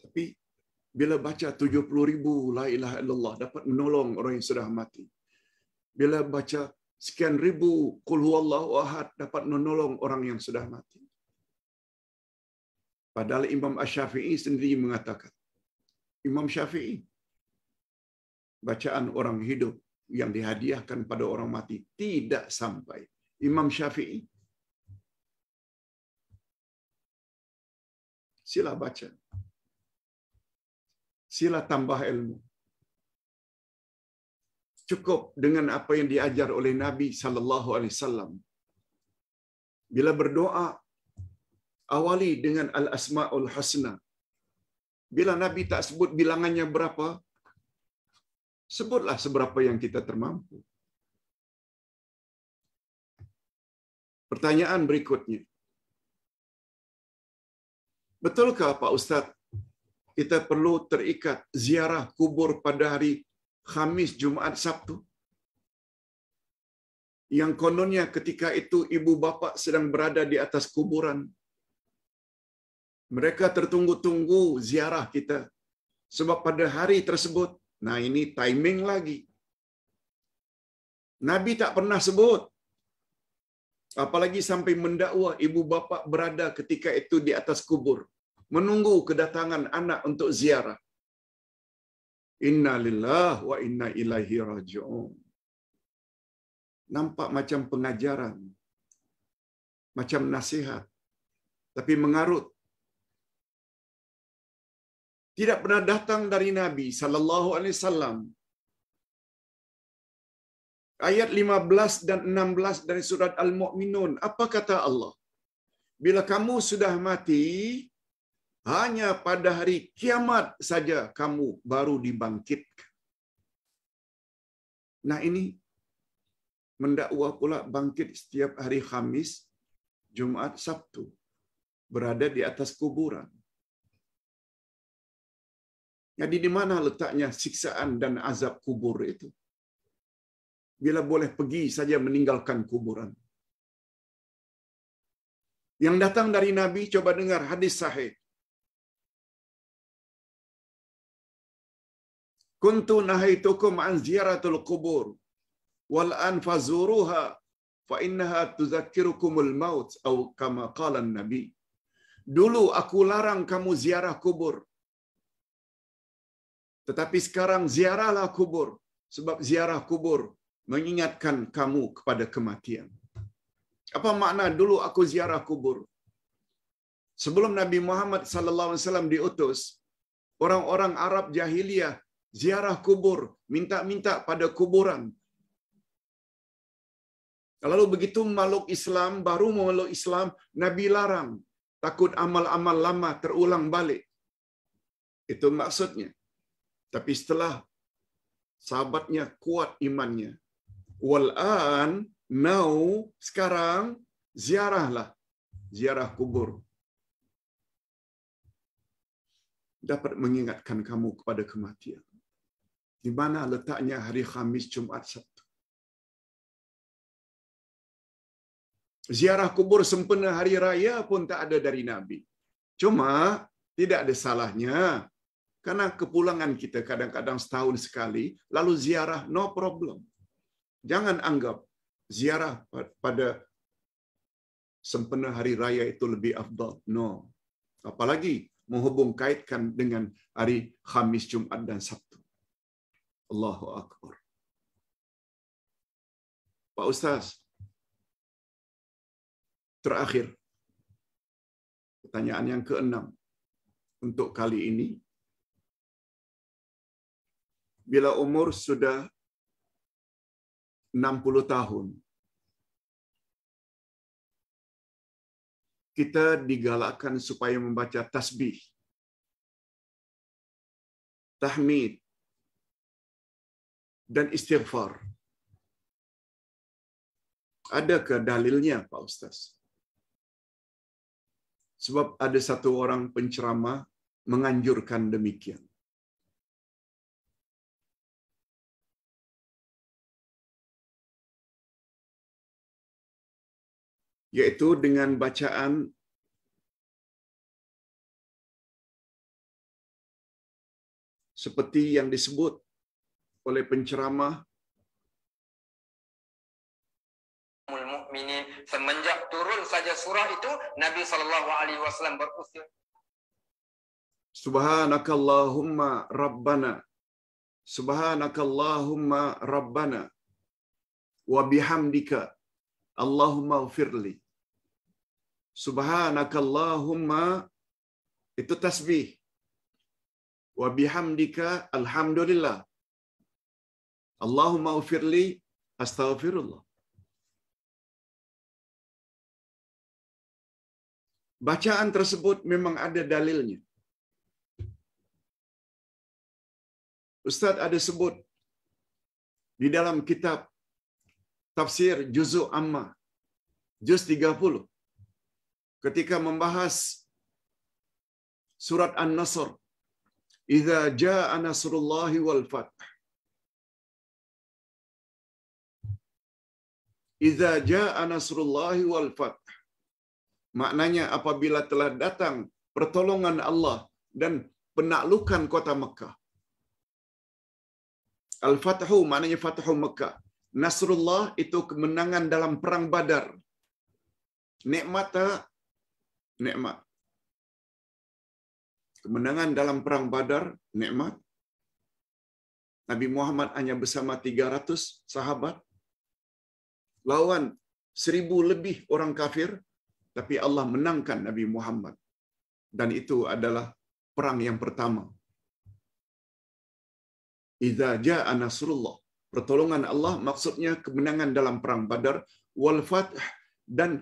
Tapi bila baca 70 ribu la ilaha illallah dapat menolong orang yang sudah mati. Bila baca sekian ribu kul huwallahu ahad dapat menolong orang yang sudah mati. Padahal Imam Ash-Syafi'i sendiri mengatakan. Imam Syafi'i bacaan orang hidup yang dihadiahkan pada orang mati tidak sampai. Imam Syafi'i. Sila baca. Sila tambah ilmu. Cukup dengan apa yang diajar oleh Nabi sallallahu alaihi wasallam. Bila berdoa awali dengan al-asmaul husna. Bila Nabi tak sebut bilangannya berapa, Sebutlah seberapa yang kita termampu. Pertanyaan berikutnya. Betulkah Pak Ustaz kita perlu terikat ziarah kubur pada hari Khamis, Jumat, Sabtu? Yang kononnya ketika itu ibu bapa sedang berada di atas kuburan. Mereka tertunggu-tunggu ziarah kita. Sebab pada hari tersebut Nah ini timing lagi. Nabi tak pernah sebut. Apalagi sampai mendakwa ibu bapak berada ketika itu di atas kubur. Menunggu kedatangan anak untuk ziarah. Inna lillah wa inna ilaihi raji'un. Nampak macam pengajaran. Macam nasihat. Tapi mengarut tidak pernah datang dari Nabi sallallahu alaihi wasallam. Ayat 15 dan 16 dari surat Al-Mu'minun, apa kata Allah? Bila kamu sudah mati, hanya pada hari kiamat saja kamu baru dibangkitkan. Nah ini mendakwa pula bangkit setiap hari Kamis, Jumat, Sabtu. Berada di atas kuburan. Jadi di mana letaknya siksaan dan azab kubur itu? Bila boleh pergi saja meninggalkan kuburan. Yang datang dari Nabi coba dengar hadis sahih. Kuntu nahaitukum an ziyaratul kubur wal an fazuruha fa innaha tuzakkirukumul maut atau kama kalan nabi Dulu aku larang kamu ziarah kubur tetapi sekarang ziarahlah kubur. Sebab ziarah kubur mengingatkan kamu kepada kematian. Apa makna dulu aku ziarah kubur? Sebelum Nabi Muhammad SAW diutus, orang-orang Arab jahiliyah ziarah kubur, minta-minta pada kuburan. Lalu begitu makhluk Islam, baru memeluk Islam, Nabi larang. Takut amal-amal lama terulang balik. Itu maksudnya. Tapi setelah sahabatnya kuat imannya. Wal'an, now, sekarang, ziarahlah. Ziarah kubur. Dapat mengingatkan kamu kepada kematian. Di mana letaknya hari Khamis, Jumaat Sabtu. Ziarah kubur sempena hari raya pun tak ada dari Nabi. Cuma tidak ada salahnya Karena kepulangan kita kadang-kadang setahun sekali, lalu ziarah no problem. Jangan anggap ziarah pada sempena hari raya itu lebih afdal. No. Apalagi menghubung kaitkan dengan hari Khamis, Jumat dan Sabtu. Allahu Akbar. Pak Ustaz, terakhir, pertanyaan yang keenam untuk kali ini, bila umur sudah 60 tahun, kita digalakkan supaya membaca tasbih, tahmid, dan istighfar. Adakah dalilnya, Pak Ustaz? Sebab ada satu orang penceramah menganjurkan demikian. yaitu dengan bacaan seperti yang disebut oleh penceramah mukminin semenjak turun saja surah itu Nabi Shallallahu alaihi wasallam berkhusyuk Subhanakallahumma rabbana Subhanakallahumma rabbana wa bihamdika Allahumma firli subhanakallahumma itu tasbih. Wa bihamdika alhamdulillah. Allahumma ufirli astaghfirullah. Bacaan tersebut memang ada dalilnya. Ustaz ada sebut di dalam kitab tafsir Juzu Amma, juz 30 ketika membahas surat An-Nasr. Idza jaa nasrullahi wal fath. Idza jaa nasrullahi wal fath. Maknanya apabila telah datang pertolongan Allah dan penaklukan kota Mekah. Al-Fathu maknanya Fathu Mekah. Nasrullah itu kemenangan dalam perang Badar. Nikmat nikmat. Kemenangan dalam perang Badar, nikmat. Nabi Muhammad hanya bersama 300 sahabat. Lawan seribu lebih orang kafir, tapi Allah menangkan Nabi Muhammad. Dan itu adalah perang yang pertama. Idza jaa nasrullah. Pertolongan Allah maksudnya kemenangan dalam perang Badar wal dan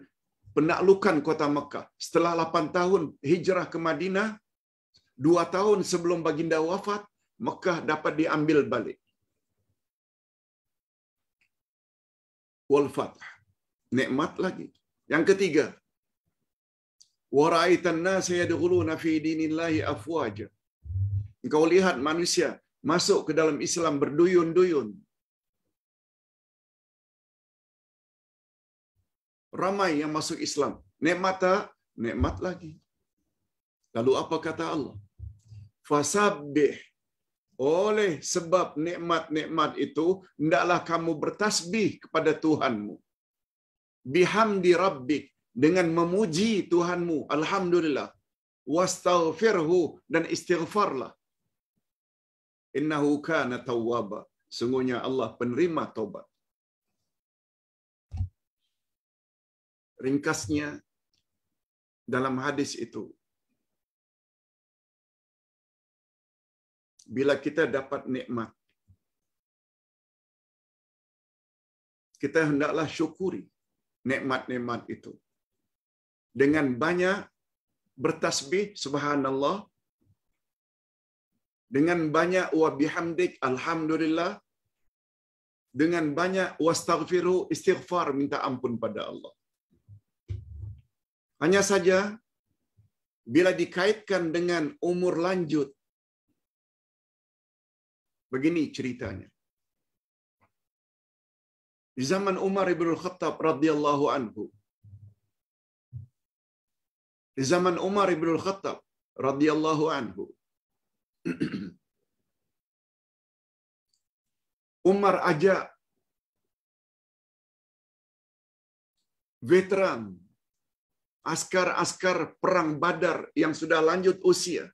penaklukan kota Mekah. Setelah 8 tahun hijrah ke Madinah, 2 tahun sebelum baginda wafat, Mekah dapat diambil balik. Wal Nikmat lagi. Yang ketiga, waraitan nas yadkhuluna fi dinillahi afwaja. Engkau lihat manusia masuk ke dalam Islam berduyun-duyun. ramai yang masuk Islam. Nikmat tak? Nikmat lagi. Lalu apa kata Allah? Fasabih. Oleh sebab nikmat-nikmat itu, hendaklah kamu bertasbih kepada Tuhanmu. Bihamdi Rabbik. Dengan memuji Tuhanmu. Alhamdulillah. Wastaghfirhu. Dan istighfarlah. Innahu kana tawwaba. Sungguhnya Allah penerima taubat. ringkasnya dalam hadis itu bila kita dapat nikmat kita hendaklah syukuri nikmat-nikmat itu dengan banyak bertasbih subhanallah dengan banyak wa bihamdik alhamdulillah dengan banyak wastaghfiru istighfar minta ampun pada Allah hanya saja bila dikaitkan dengan umur lanjut, begini ceritanya. Di zaman Umar ibn Khattab radhiyallahu anhu, di zaman Umar ibn Khattab radhiyallahu anhu, Umar ajak veteran askar-askar perang Badar yang sudah lanjut usia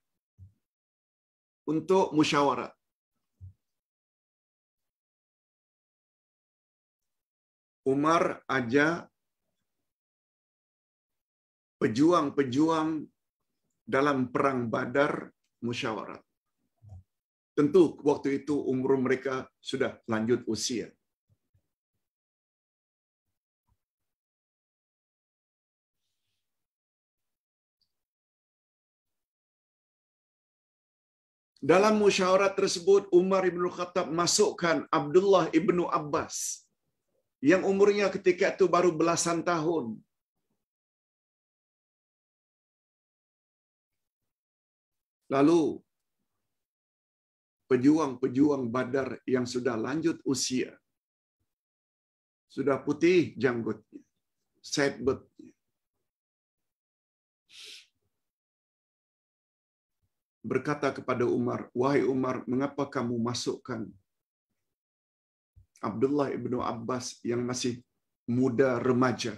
untuk musyawarah. Umar aja pejuang-pejuang dalam perang Badar musyawarah. Tentu waktu itu umur mereka sudah lanjut usia. Dalam musyawarah tersebut Umar ibn Khattab masukkan Abdullah ibnu Abbas yang umurnya ketika itu baru belasan tahun. Lalu pejuang-pejuang Badar yang sudah lanjut usia, sudah putih janggutnya, setbetnya, berkata kepada Umar, "Wahai Umar, mengapa kamu masukkan Abdullah ibnu Abbas yang masih muda remaja,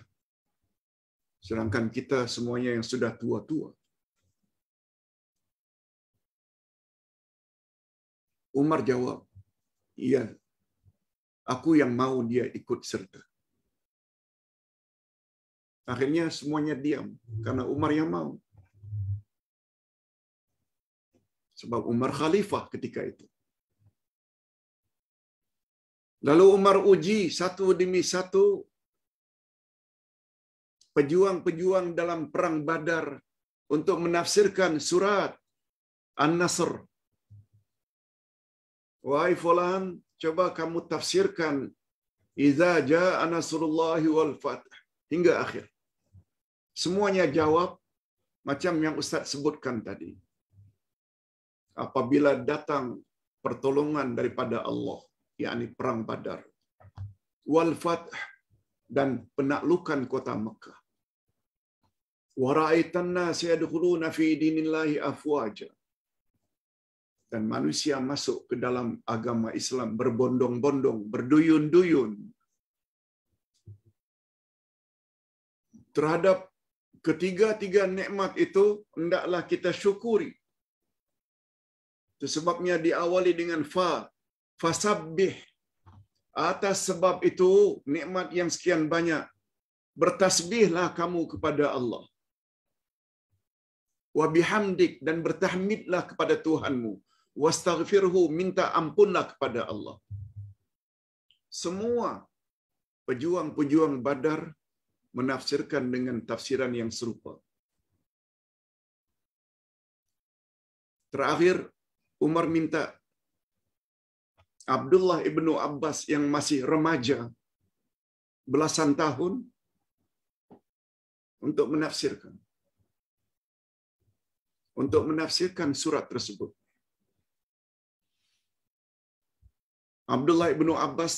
sedangkan kita semuanya yang sudah tua-tua?" Umar jawab, "Iya, aku yang mau dia ikut serta." Akhirnya semuanya diam karena Umar yang mau. Sebab Umar khalifah ketika itu. Lalu Umar uji satu demi satu pejuang-pejuang dalam perang Badar untuk menafsirkan surat An-Nasr. Wahai fulan, coba kamu tafsirkan Iza jaa Anasurullahi wal fath hingga akhir. Semuanya jawab macam yang Ustaz sebutkan tadi apabila datang pertolongan daripada Allah, yakni perang Badar. Wal fath dan penaklukan kota Mekah. Waraitanna sayadkhuluna fi dinillahi afwaja. Dan manusia masuk ke dalam agama Islam berbondong-bondong, berduyun-duyun. Terhadap ketiga-tiga nikmat itu hendaklah kita syukuri Itu sebabnya diawali dengan fa. Fasabbih. Atas sebab itu nikmat yang sekian banyak. Bertasbihlah kamu kepada Allah. Wabihamdik dan bertahmidlah kepada Tuhanmu. Wastaghfirhu minta ampunlah kepada Allah. Semua pejuang-pejuang badar menafsirkan dengan tafsiran yang serupa. Terakhir, Umar minta Abdullah ibnu Abbas yang masih remaja belasan tahun untuk menafsirkan untuk menafsirkan surat tersebut. Abdullah ibnu Abbas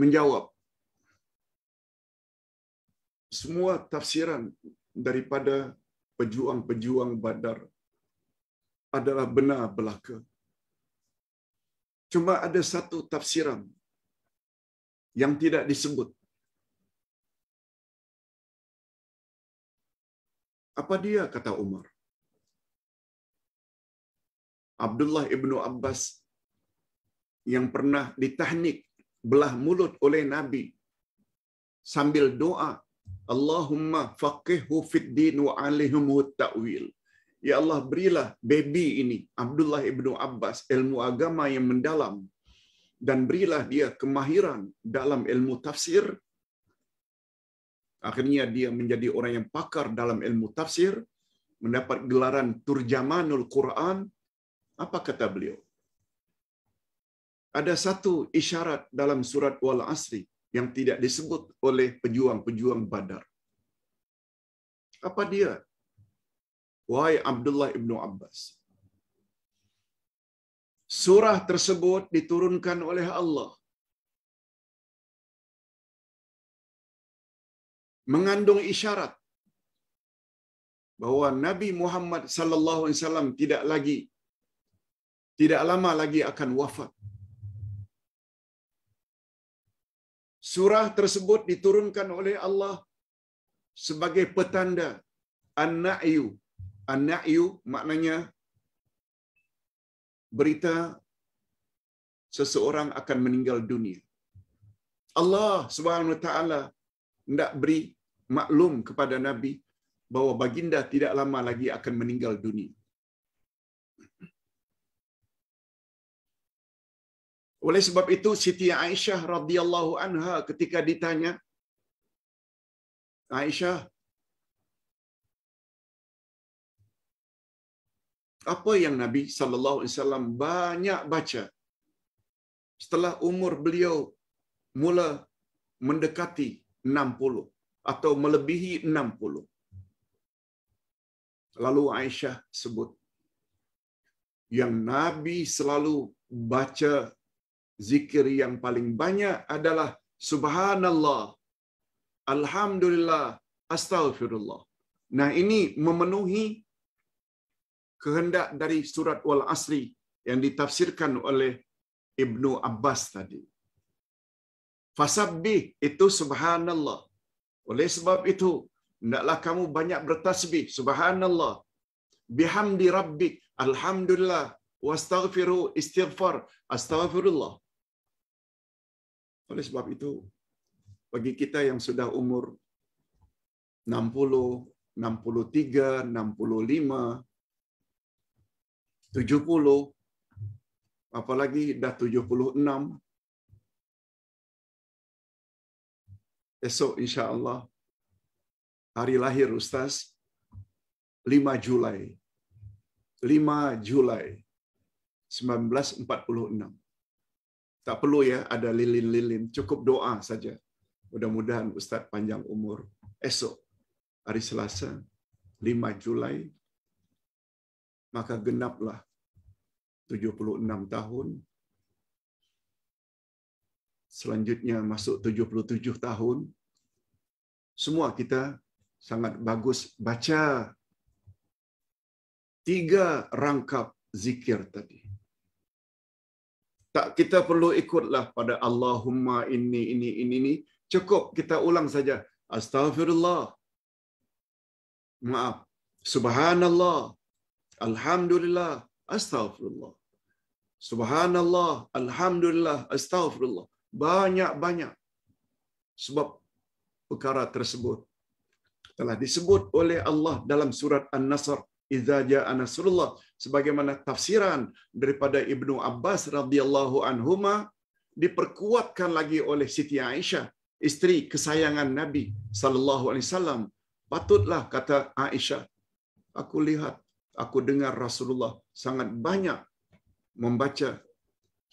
menjawab semua tafsiran daripada pejuang-pejuang Badar adalah benar belaka. Cuma ada satu tafsiran yang tidak disebut. Apa dia kata Umar? Abdullah ibnu Abbas yang pernah ditahnik belah mulut oleh Nabi sambil doa Allahumma faqihhu fid din wa alihim ta'wil. Ya Allah berilah baby ini, Abdullah ibnu Abbas, ilmu agama yang mendalam. Dan berilah dia kemahiran dalam ilmu tafsir. Akhirnya dia menjadi orang yang pakar dalam ilmu tafsir. Mendapat gelaran Turjamanul Quran. Apa kata beliau? Ada satu isyarat dalam surat Wal Asri yang tidak disebut oleh pejuang-pejuang Badar. Apa dia? Wahai Abdullah ibn Abbas. Surah tersebut diturunkan oleh Allah. Mengandung isyarat bahawa Nabi Muhammad sallallahu alaihi wasallam tidak lagi tidak lama lagi akan wafat. Surah tersebut diturunkan oleh Allah sebagai petanda An-Na'yu An-na'yu maknanya berita seseorang akan meninggal dunia. Allah Subhanahu taala hendak beri maklum kepada nabi bahawa baginda tidak lama lagi akan meninggal dunia. Oleh sebab itu Siti Aisyah radhiyallahu anha ketika ditanya Aisyah apa yang Nabi sallallahu alaihi wasallam banyak baca setelah umur beliau mula mendekati 60 atau melebihi 60 lalu Aisyah sebut yang Nabi selalu baca zikir yang paling banyak adalah subhanallah alhamdulillah astagfirullah nah ini memenuhi kehendak dari surat wal asri yang ditafsirkan oleh Ibnu Abbas tadi. Fasabbih itu subhanallah. Oleh sebab itu, hendaklah kamu banyak bertasbih subhanallah. Bihamdi rabbik alhamdulillah wastaghfiru istighfar astaghfirullah. Oleh sebab itu, bagi kita yang sudah umur 60, 63, 65, 70, apalagi dah 76. Esok insyaallah hari lahir Ustaz, 5 Julai. 5 Julai 1946. Tak perlu ya ada lilin-lilin, cukup doa saja. Mudah-mudahan Ustaz panjang umur. Esok hari Selasa 5 Julai maka genaplah 76 tahun. Selanjutnya masuk 77 tahun. Semua kita sangat bagus baca tiga rangkap zikir tadi. Tak kita perlu ikutlah pada Allahumma ini ini ini ini. Cukup kita ulang saja. Astaghfirullah. Maaf. Subhanallah. Alhamdulillah, astaghfirullah, Subhanallah, alhamdulillah, astaghfirullah. Banyak-banyak sebab perkara tersebut telah disebut oleh Allah dalam surat An-Nasr idza ja'a nasrullah sebagaimana tafsiran daripada Ibnu Abbas radhiyallahu anhuma diperkuatkan lagi oleh Siti Aisyah isteri kesayangan Nabi sallallahu alaihi wasallam patutlah kata Aisyah aku lihat Aku dengar Rasulullah sangat banyak membaca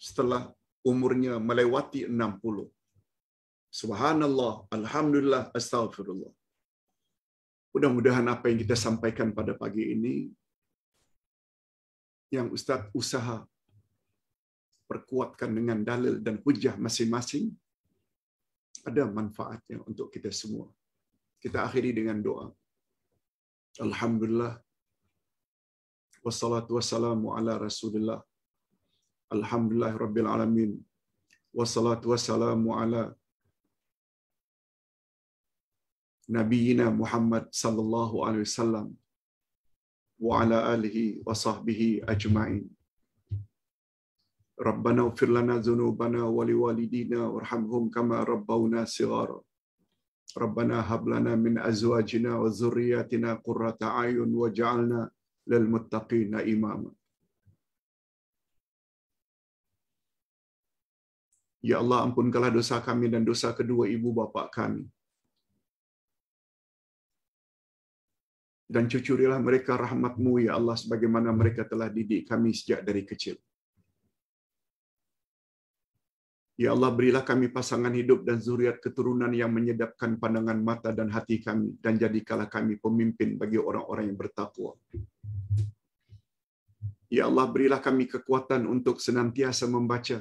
setelah umurnya melewati 60. Subhanallah, Alhamdulillah, Astagfirullah. Mudah-mudahan apa yang kita sampaikan pada pagi ini, yang Ustaz usaha perkuatkan dengan dalil dan hujah masing-masing, ada manfaatnya untuk kita semua. Kita akhiri dengan doa. Alhamdulillah, wassalatu wassalamu ala rasulillah alhamdulillah rabbil alamin wassalatu wassalamu ala nabiyina Muhammad sallallahu alaihi wasallam wa ala alihi wa sahbihi ajma'in ربنا اغفر لنا ذنوبنا ولوالدينا وارحمهم كما ربونا صغارا ربنا هب لنا من ازواجنا وذرياتنا قرة اعين واجعلنا للمتقين إماما Ya Allah ampunkanlah dosa kami dan dosa kedua ibu bapa kami. Dan cucurilah mereka rahmatmu ya Allah sebagaimana mereka telah didik kami sejak dari kecil. Ya Allah berilah kami pasangan hidup dan zuriat keturunan yang menyedapkan pandangan mata dan hati kami dan jadikanlah kami pemimpin bagi orang-orang yang bertakwa. Ya Allah, berilah kami kekuatan untuk senantiasa membaca.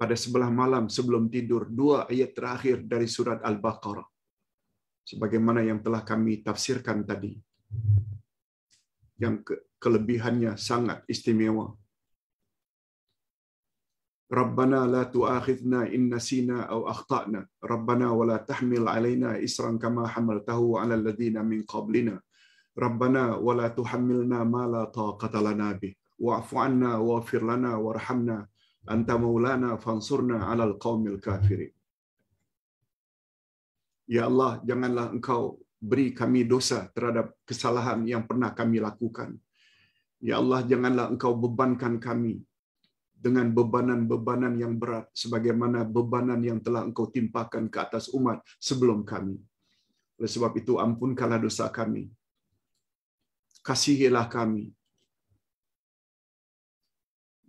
Pada sebelah malam sebelum tidur, dua ayat terakhir dari surat Al-Baqarah. Sebagaimana yang telah kami tafsirkan tadi. Yang ke kelebihannya sangat istimewa. Rabbana la tu'akhidna in nasina au akhtana. Rabbana wa la tahmil alaina isran kama hamaltahu ala alladhina min qablina. Rabbana wa tuhammilna ma la taqata lana bih. Wa'fu anna waghfir lana warhamna anta maulana fansurna 'alal qaumil kafirin. Ya Allah, janganlah Engkau beri kami dosa terhadap kesalahan yang pernah kami lakukan. Ya Allah, janganlah Engkau bebankan kami dengan bebanan-bebanan yang berat sebagaimana bebanan yang telah Engkau timpakan ke atas umat sebelum kami. Oleh sebab itu ampunkanlah dosa kami kasihilah kami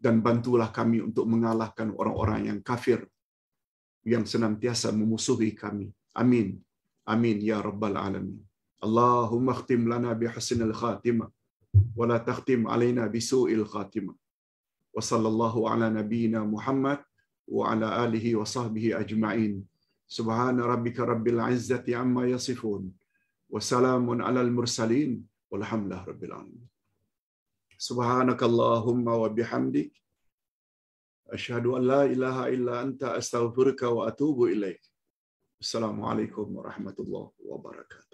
dan bantulah kami untuk mengalahkan orang-orang yang kafir yang senantiasa memusuhi kami. Amin. Amin ya rabbal alamin. Allahumma khtim lana bi husnil khatimah wa la takhtim alaina bi su'il khatimah. Wa sallallahu ala nabiyyina Muhammad wa ala alihi wa sahbihi ajma'in. Subhana rabbika rabbil izzati amma yasifun. Wa salamun ala al mursalin. Walhamdulillah Rabbil Alamin. Subhanakallahumma wa bihamdik. Ashadu an la ilaha illa anta astaghfiruka wa atubu ilaik. Assalamualaikum warahmatullahi wabarakatuh.